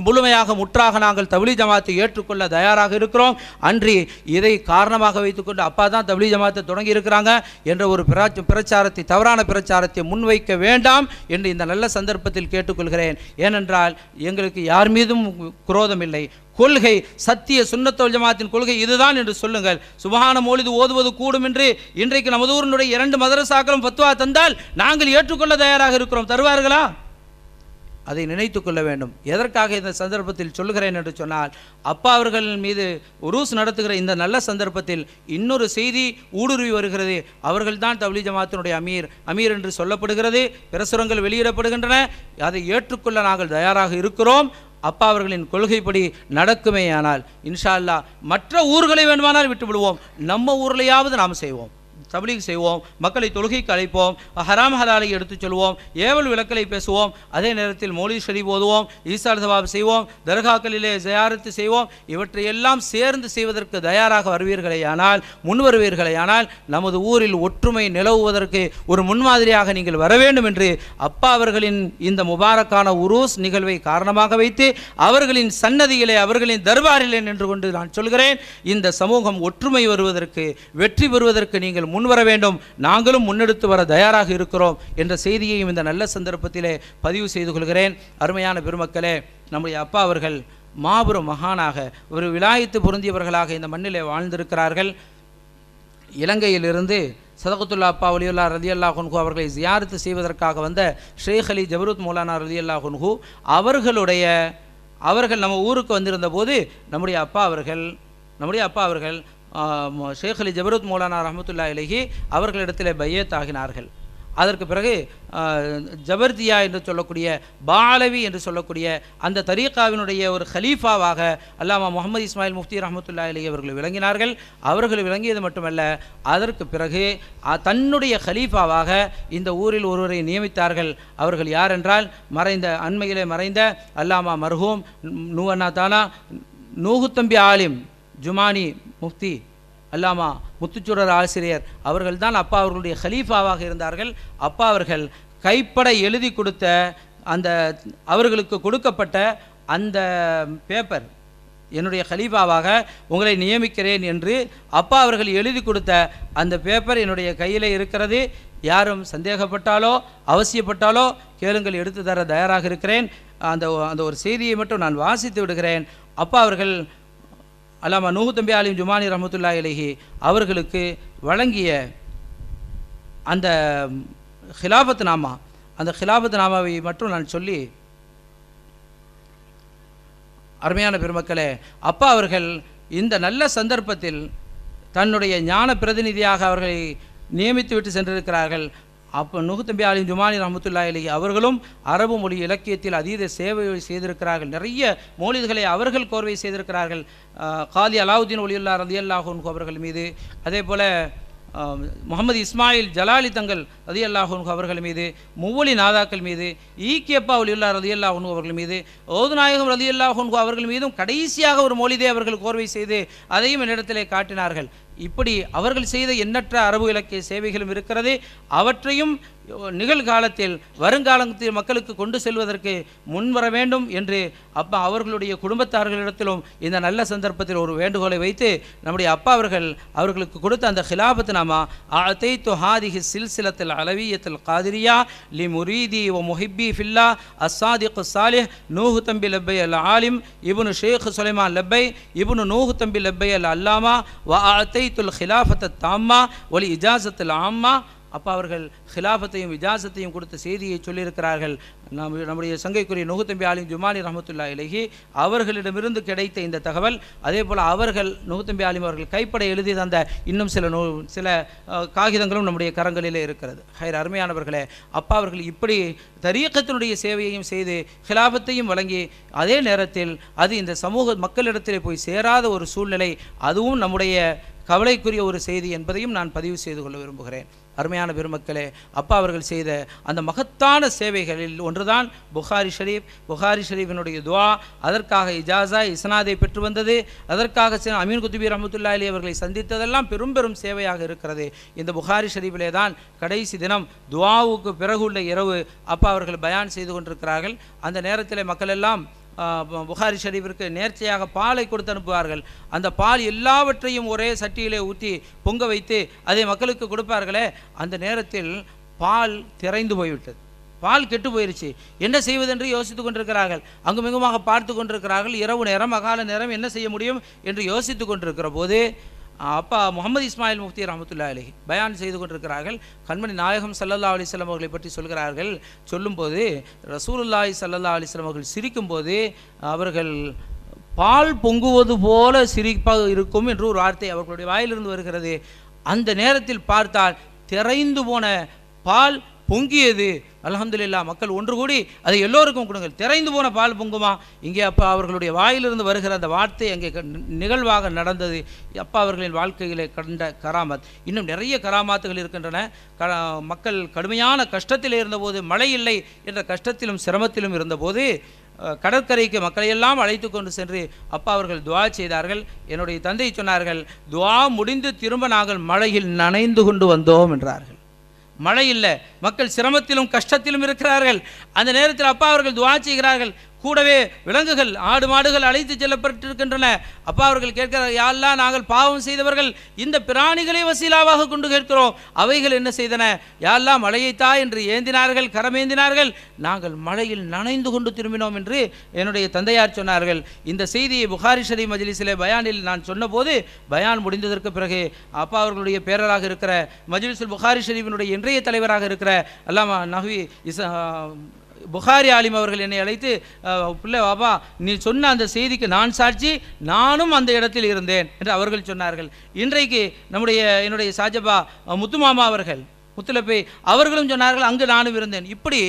முழுமையாக முற்றாக நாங்கள் தபிலி ஜமாத்தை ஏற்றுக்கொள்ள தயாராக இருக்கிறோம் அன்றி இதை காரணமாக வைத்துக்கொண்டு அப்பா தான் தபிலி ஜமாத்தை தொடங்கி இருக்கிறாங்க என்ற ஒரு பிரச்சாரத்தை தவறான பிரச்சாரத்தை முன்வைக்க வேண்டாம் என்று இந்த நல்ல சந்தர்ப்பத்தில் கேட்டுக்கொள்கிறேன் ஏனென்றால் எங்களுக்கு யார் மீதும் குரோதம் இல்லை கொள்கை சத்திய சுண்ணத்தோல் ஜமாத்தின் கொள்கை இதுதான் என்று சொல்லுங்கள் சுபகான மொழிது ஓதுவது கூடும் என்று இன்றைக்கு நமது ஊரினுடைய இரண்டு மதரசாக்களும் பத்துவா தந்தால் நாங்கள் ஏற்றுக்கொள்ள தயாராக இருக்கிறோம் தருவார்களா அதை நினைத்து கொள்ள வேண்டும் எதற்காக இந்த சந்தர்ப்பத்தில் சொல்லுகிறேன் என்று சொன்னால் அப்பா அவர்கள் மீது உருஸ் நடத்துகிற இந்த நல்ல சந்தர்ப்பத்தில் இன்னொரு செய்தி ஊடுருவி வருகிறது அவர்கள்தான் தவளி ஜமாத்தினுடைய அமீர் அமீர் என்று சொல்லப்படுகிறது பிரசுரங்கள் வெளியிடப்படுகின்றன அதை ஏற்றுக்கொள்ள நாங்கள் தயாராக இருக்கிறோம் அப்பா அவர்களின் கொள்கைப்படி நடக்குமே ஆனால் இன்ஷா அல்லா மற்ற ஊர்களை வேண்டுமானால் விட்டு விடுவோம் நம்ம ஊர்லையாவது நாம் செய்வோம் தபிலீக் செய்வோம் மக்களை தொழுகைக்கு அழைப்போம் ஹராம் ஹலாலை எடுத்துச் சொல்வோம் ஏவல் விளக்கலை பேசுவோம் அதே நேரத்தில் மோலி ஷரீப் ஓதுவோம் ஈசார் சவாப் செய்வோம் தர்காக்களிலே ஜயாரத்து செய்வோம் இவற்றையெல்லாம் சேர்ந்து செய்வதற்கு தயாராக வருவீர்களே ஆனால் முன் ஆனால் நமது ஊரில் ஒற்றுமை நிலவுவதற்கு ஒரு முன்மாதிரியாக நீங்கள் வர வேண்டும் என்று அப்பா அவர்களின் இந்த முபாரக்கான உருஸ் நிகழ்வை காரணமாக வைத்து அவர்களின் சன்னதியிலே அவர்களின் தர்பாரிலே நின்று கொண்டு நான் சொல்கிறேன் இந்த சமூகம் ஒற்றுமை வருவதற்கு வெற்றி பெறுவதற்கு நீங்கள் முன் முன்வர வேண்டும் நாங்களும் முன்னெடுத்து வர தயாராக இருக்கிறோம் என்ற செய்தியையும் இந்த நல்ல சந்தர்ப்பத்திலே பதிவு செய்து கொள்கிறேன் அருமையான பெருமக்களே நம்முடைய அப்பா அவர்கள் மாபெரும் மகானாக ஒரு விலாயத்து பொருந்தியவர்களாக இந்த மண்ணிலே வாழ்ந்திருக்கிறார்கள் இலங்கையிலிருந்து சதகத்துல்லா அப்பா ஒலியுல்லா ரதி அல்லா குன்ஹு அவர்களை ஜியாரத்து செய்வதற்காக வந்த ஷேக் அலி ஜபருத் மௌலானா ரதி அல்லா குன்ஹு அவர்களுடைய அவர்கள் நம்ம ஊருக்கு வந்திருந்த போது நம்முடைய அப்பா அவர்கள் நம்முடைய அப்பா அவர்கள் ஷேக் அலி ஜபருத் மௌலானா ரஹமத்துல்லா இலகி அவர்களிடத்தில் பையத் ஆகினார்கள் அதற்கு பிறகு ஜபர்தியா என்று சொல்லக்கூடிய பாலவி என்று சொல்லக்கூடிய அந்த தரீக்காவினுடைய ஒரு ஹலீஃபாவாக அல்லாமா முகமது இஸ்மாயில் முஃப்தி ரஹமத்துல்லா அலி அவர்கள் விளங்கினார்கள் அவர்கள் விளங்கியது மட்டுமல்ல அதற்கு பிறகு தன்னுடைய ஹலீஃபாவாக இந்த ஊரில் ஒருவரை நியமித்தார்கள் அவர்கள் யார் என்றால் மறைந்த அண்மையிலே மறைந்த அல்லாமா மர்ஹூம் நூவன்னா தானா நூகுத்தம்பி ஆலிம் ஜுமானி முஃப்தி அல்லாமா முத்துச்சூடர் ஆசிரியர் அவர்கள்தான் அப்பா அவர்களுடைய ஹலீஃபாவாக இருந்தார்கள் அப்பா அவர்கள் கைப்பட எழுதி கொடுத்த அந்த அவர்களுக்கு கொடுக்கப்பட்ட அந்த பேப்பர் என்னுடைய ஹலீஃபாவாக உங்களை நியமிக்கிறேன் என்று அப்பா அவர்கள் எழுதி கொடுத்த அந்த பேப்பர் என்னுடைய கையில் இருக்கிறது யாரும் சந்தேகப்பட்டாலோ அவசியப்பட்டாலோ கேளுங்கள் எடுத்து தர தயாராக இருக்கிறேன் அந்த அந்த ஒரு செய்தியை மட்டும் நான் வாசித்து விடுகிறேன் அப்பா அவர்கள் அல்லாமா நூகு தம்பி அலிம் ஜுமானி ரஹமத்துல்லா இலஹி அவர்களுக்கு வழங்கிய அந்த ஹிலாபத் நாமா அந்த ஹிலாபத் நாமாவை மட்டும் நான் சொல்லி அருமையான பெருமக்களே அப்பா அவர்கள் இந்த நல்ல சந்தர்ப்பத்தில் தன்னுடைய ஞான பிரதிநிதியாக அவர்களை நியமித்து விட்டு சென்றிருக்கிறார்கள் அப்போ நுகுத்தம்பி அலி ஜுமானி ரஹமத்துல்லா அலி அவர்களும் அரபு மொழி இலக்கியத்தில் அதீத சேவையை செய்திருக்கிறார்கள் நிறைய மொழிகளை அவர்கள் கோர்வை செய்திருக்கிறார்கள் காலி அலாவுதீன் ஒலியுல்லா ரதியல்லாஹூன் அவர்கள் மீது அதே போல் முகமது இஸ்மாயில் ஜலாலி தங்கள் ரதி அல்லாஹூன் அவர்கள் மீது மூவலி நாதாக்கள் மீது ஈக்கியப்பா உலியுல்லா ரதி அல்லாஹூன் அவர்கள் மீது ஓதுநாயகம் ரதி அல்லாஹூன் அவர்கள் மீதும் கடைசியாக ஒரு மொழிதே அவர்கள் கோர்வை செய்து அதையும் என்னிடத்திலே காட்டினார்கள் இப்படி அவர்கள் செய்த எண்ணற்ற அரபு இலக்கிய சேவைகளும் இருக்கிறது அவற்றையும் நிகழ்காலத்தில் வருங்காலத்தில் மக்களுக்கு கொண்டு செல்வதற்கு முன்வர வேண்டும் என்று அப்பா அவர்களுடைய குடும்பத்தார்களிடத்திலும் இந்த நல்ல சந்தர்ப்பத்தில் ஒரு வேண்டுகோளை வைத்து நம்முடைய அப்பா அவர்கள் அவர்களுக்கு கொடுத்த அந்த ஹிலாபத்து நாமா அத்தை துஹாதிஹி சில்சிலத்தில் அளவியத்தில் காதிரியா லி முரீதி ஒ முஹிப்பி ஃபில்லா அசாதி சாலிஹ் நூஹு தம்பி லப்பை அல் ஆலிம் இபுனு ஷேக் சுலைமான் லப்பை இபுனு நூஹு தம்பி லப்பை அல் அல்லாமா வ அத்தை துல் ஹிலாஃபத் தாம்மா ஒலி இஜாசத்தில் ஆம்மா அப்போ அவர்கள் ஹிலாஃபத்தையும் விஜாசத்தையும் கொடுத்த செய்தியை சொல்லியிருக்கிறார்கள் நம் நம்முடைய சங்கைக்குரிய நுகுத்தம்பி ஆலிம் ஜுமானி ரஹமத்துல்லா இலகி அவர்களிடமிருந்து கிடைத்த இந்த தகவல் அதே போல் அவர்கள் நுகுத்தம்பி ஆலிம் அவர்கள் கைப்பட எழுதி தந்த இன்னும் சில நூ சில காகிதங்களும் நம்முடைய கரங்களிலே இருக்கிறது ஹயர் அருமையானவர்களே அப்பா அவர்கள் இப்படி தரியக்கத்தினுடைய சேவையையும் செய்து ஹிலாஃபத்தையும் வழங்கி அதே நேரத்தில் அது இந்த சமூக மக்களிடத்திலே போய் சேராத ஒரு சூழ்நிலை அதுவும் நம்முடைய கவலைக்குரிய ஒரு செய்தி என்பதையும் நான் பதிவு செய்து கொள்ள விரும்புகிறேன் அருமையான பெருமக்களே அப்பா அவர்கள் செய்த அந்த மகத்தான சேவைகளில் ஒன்றுதான் புகாரி ஷரீப் புகாரி ஷரீஃபினுடைய துவா அதற்காக இஜாசா இஸ்னாதை பெற்று வந்தது அதற்காக அமீன் குத்துபி ரமத்துல்லா அலி அவர்களை சந்தித்ததெல்லாம் பெரும் பெரும் சேவையாக இருக்கிறது இந்த புகாரி ஷரீஃபிலே தான் கடைசி தினம் துவாவுக்கு பிறகு உள்ள இரவு அப்பா அவர்கள் பயான் செய்து கொண்டிருக்கிறார்கள் அந்த நேரத்தில் மக்கள் எல்லாம் புகாரி ஷரீஃபிற்கு நேர்ச்சையாக பாலை கொடுத்து அனுப்புவார்கள் அந்த பால் எல்லாவற்றையும் ஒரே சட்டியிலே ஊற்றி பொங்க வைத்து அதை மக்களுக்கு கொடுப்பார்களே அந்த நேரத்தில் பால் திரைந்து போய்விட்டது பால் கெட்டு போயிருச்சு என்ன செய்வதென்று யோசித்து கொண்டிருக்கிறார்கள் அங்குமிங்குமாக பார்த்து கொண்டிருக்கிறார்கள் இரவு நேரம் அகால நேரம் என்ன செய்ய முடியும் என்று யோசித்து கொண்டிருக்கிற போது அப்பா முகமது இஸ்மாயில் முஃப்தி ரஹமத்துல்லா அலி பயான் செய்து கொண்டிருக்கிறார்கள் கண்மணி நாயகம் சல்லல்லா அலிஸ்லம் அவர்களை பற்றி சொல்கிறார்கள் சொல்லும்போது ரசூலுல்லாய் சல்லல்லா அலிஸ்லம் அவர்கள் சிரிக்கும்போது அவர்கள் பால் பொங்குவது போல சிரிப்பாக இருக்கும் என்று ஒரு வார்த்தை அவர்களுடைய வாயிலிருந்து வருகிறது அந்த நேரத்தில் பார்த்தால் திரைந்து போன பால் பொங்கியது அலமதுல்லா மக்கள் ஒன்று கூடி அதை எல்லோருக்கும் கொடுங்கள் திரைந்து போன பால் பொங்குமா இங்கே அப்பா அவர்களுடைய வாயிலிருந்து வருகிற அந்த வார்த்தை அங்கே நிகழ்வாக நடந்தது அப்பா அவர்களின் வாழ்க்கையிலே கண்ட கராமத் இன்னும் நிறைய கராமாத்துகள் இருக்கின்றன க மக்கள் கடுமையான கஷ்டத்தில் இருந்தபோது மழை இல்லை என்ற கஷ்டத்திலும் சிரமத்திலும் இருந்தபோது கடற்கரைக்கு மக்களையெல்லாம் அழைத்து கொண்டு சென்று அப்பா அவர்கள் துவா செய்தார்கள் என்னுடைய தந்தை சொன்னார்கள் துவா முடிந்து திரும்ப நாங்கள் மழையில் நனைந்து கொண்டு வந்தோம் என்றார்கள் மழை இல்லை மக்கள் சிரமத்திலும் கஷ்டத்திலும் இருக்கிறார்கள் அந்த நேரத்தில் அப்பா அவர்கள் துவா செய்கிறார்கள் கூடவே விலங்குகள் ஆடு மாடுகள் அழைத்து செல்லப்பட்டிருக்கின்றன அப்பா அவர்கள் கேட்கிறார் யாரெல்லாம் நாங்கள் பாவம் செய்தவர்கள் இந்த பிராணிகளை வசீலாவாக கொண்டு கேட்கிறோம் அவைகள் என்ன செய்தன யாரெல்லாம் மழையைத்தா என்று ஏந்தினார்கள் கரமேந்தினார்கள் நாங்கள் மழையில் நனைந்து கொண்டு திரும்பினோம் என்று என்னுடைய தந்தையார் சொன்னார்கள் இந்த செய்தியை புகாரி ஷரி மஜ்லிஸிலே பயானில் நான் சொன்னபோது பயான் முடிந்ததற்கு பிறகு அப்பா அவர்களுடைய பேரராக இருக்கிற மஜிலிசுல் புகாரி ஷரீஃபினுடைய இன்றைய தலைவராக இருக்கிற அல்லாமா நஹ்வி இச புகாரி ஆலிம் அவர்கள் என்னை அழைத்து பிள்ளை பாபா நீ சொன்ன அந்த செய்திக்கு நான் சாட்சி நானும் அந்த இடத்தில் இருந்தேன் என்று அவர்கள் சொன்னார்கள் இன்றைக்கு நம்முடைய என்னுடைய சாஜபா முத்துமாமா அவர்கள் முத்துலப்பை அவர்களும் சொன்னார்கள் அங்கு நானும் இருந்தேன் இப்படி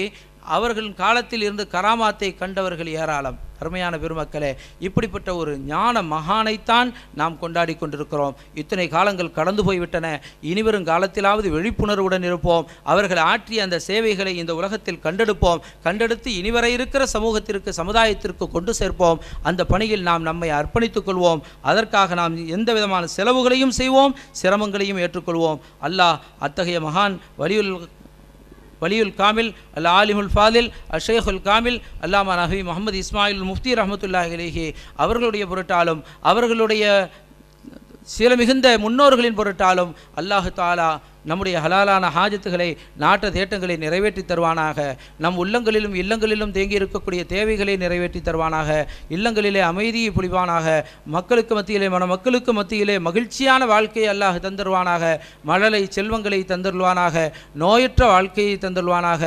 அவர்களின் காலத்தில் இருந்து கராமாத்தை கண்டவர்கள் ஏராளம் அருமையான பெருமக்களே இப்படிப்பட்ட ஒரு ஞான மகானைத்தான் நாம் கொண்டாடி கொண்டிருக்கிறோம் இத்தனை காலங்கள் கடந்து போய்விட்டன இனிவரும் காலத்திலாவது விழிப்புணர்வுடன் இருப்போம் அவர்கள் ஆற்றிய அந்த சேவைகளை இந்த உலகத்தில் கண்டெடுப்போம் கண்டெடுத்து இனிவரை இருக்கிற சமூகத்திற்கு சமுதாயத்திற்கு கொண்டு சேர்ப்போம் அந்த பணியில் நாம் நம்மை அர்ப்பணித்துக் கொள்வோம் அதற்காக நாம் எந்த விதமான செலவுகளையும் செய்வோம் சிரமங்களையும் ஏற்றுக்கொள்வோம் அல்லாஹ் அத்தகைய மகான் வலியுறு வலியுல் காமில் அல் ஆலிமுல் ஃபாதில் அஷேகுல் காமில் அல்லாமா நஹி முகமது இஸ்மாயில் முஃப்தி ரஹமத்துல்லா அவர்களுடைய பொருட்டாலும் அவர்களுடைய சில மிகுந்த முன்னோர்களின் பொருட்டாலும் அல்லாஹு தாலா நம்முடைய ஹலாலான ஹாஜத்துகளை நாட்ட தேட்டங்களை நிறைவேற்றி தருவானாக நம் உள்ளங்களிலும் இல்லங்களிலும் தேங்கி இருக்கக்கூடிய தேவைகளை நிறைவேற்றி தருவானாக இல்லங்களிலே அமைதியை புரிவானாக மக்களுக்கு மத்தியிலே மன மக்களுக்கு மத்தியிலே மகிழ்ச்சியான வாழ்க்கையை அல்லாஹ் தந்தருவானாக மழலை செல்வங்களை தந்தருள்வானாக நோயற்ற வாழ்க்கையை தந்தருள்வானாக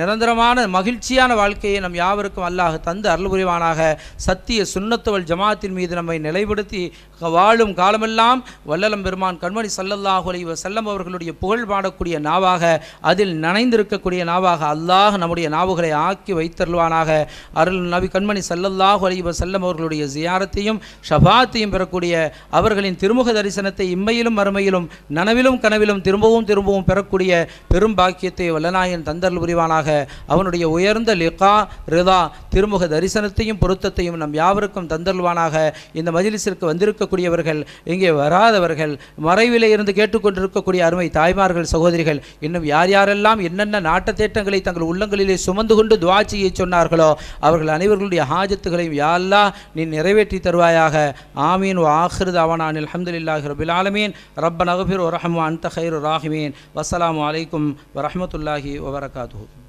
நிரந்தரமான மகிழ்ச்சியான வாழ்க்கையை நம் யாவருக்கும் அல்லாஹ் தந்து அருள் புரிவானாக சத்திய சுண்ணத்தவள் ஜமாத்தின் மீது நம்மை நிலைப்படுத்தி வாழும் காலமெல்லாம் வல்லலம் பெருமான் கண்மணி சல்லல்லாஹுலை செல்லம் அவர்களுடைய புகழ் பாடக்கூடிய நாவாக அதில் நனைந்திருக்கக்கூடிய நாவாக அல்லாஹ் நம்முடைய நாவுகளை ஆக்கி வைத்தருள்வானாக அருள் நபி கண்மணி சல்லல்லாஹு அலி செல்லம் அவர்களுடைய ஜியாரத்தையும் ஷபாத்தையும் பெறக்கூடிய அவர்களின் திருமுக தரிசனத்தை இம்மையிலும் மறுமையிலும் நனவிலும் கனவிலும் திரும்பவும் திரும்பவும் பெறக்கூடிய பெரும் பாக்கியத்தை வல்லநாயன் தந்தல் உரிவானாக அவனுடைய உயர்ந்த லிகா ரிதா திருமுக தரிசனத்தையும் பொருத்தத்தையும் நம் யாவருக்கும் தந்தல்வானாக இந்த மஜிலிசிற்கு வந்திருக்கக்கூடியவர்கள் இங்கே வராதவர்கள் மறைவிலே இருந்து கேட்டுக்கொண்டிருக்கக்கூடிய அருமை தாய் தாய்மார்கள் சகோதரிகள் இன்னும் யார் யாரெல்லாம் என்னென்ன நாட்டத்தேட்டங்களை தங்கள் உள்ளங்களிலே சுமந்து கொண்டு துவா செய்ய சொன்னார்களோ அவர்கள் அனைவர்களுடைய ஹாஜத்துகளையும் யாரெல்லாம் நீ நிறைவேற்றி தருவாயாக ஆமீன் ஆஹிருது அவனான் அலமது இல்லாஹி ரபில் ஆலமீன் ரப்ப நகபிர் ஒரஹம் அந்த ஹைரு ராஹிமீன் வசலாம் வலைக்கும் வரமத்துல்லாஹி வரகாத்து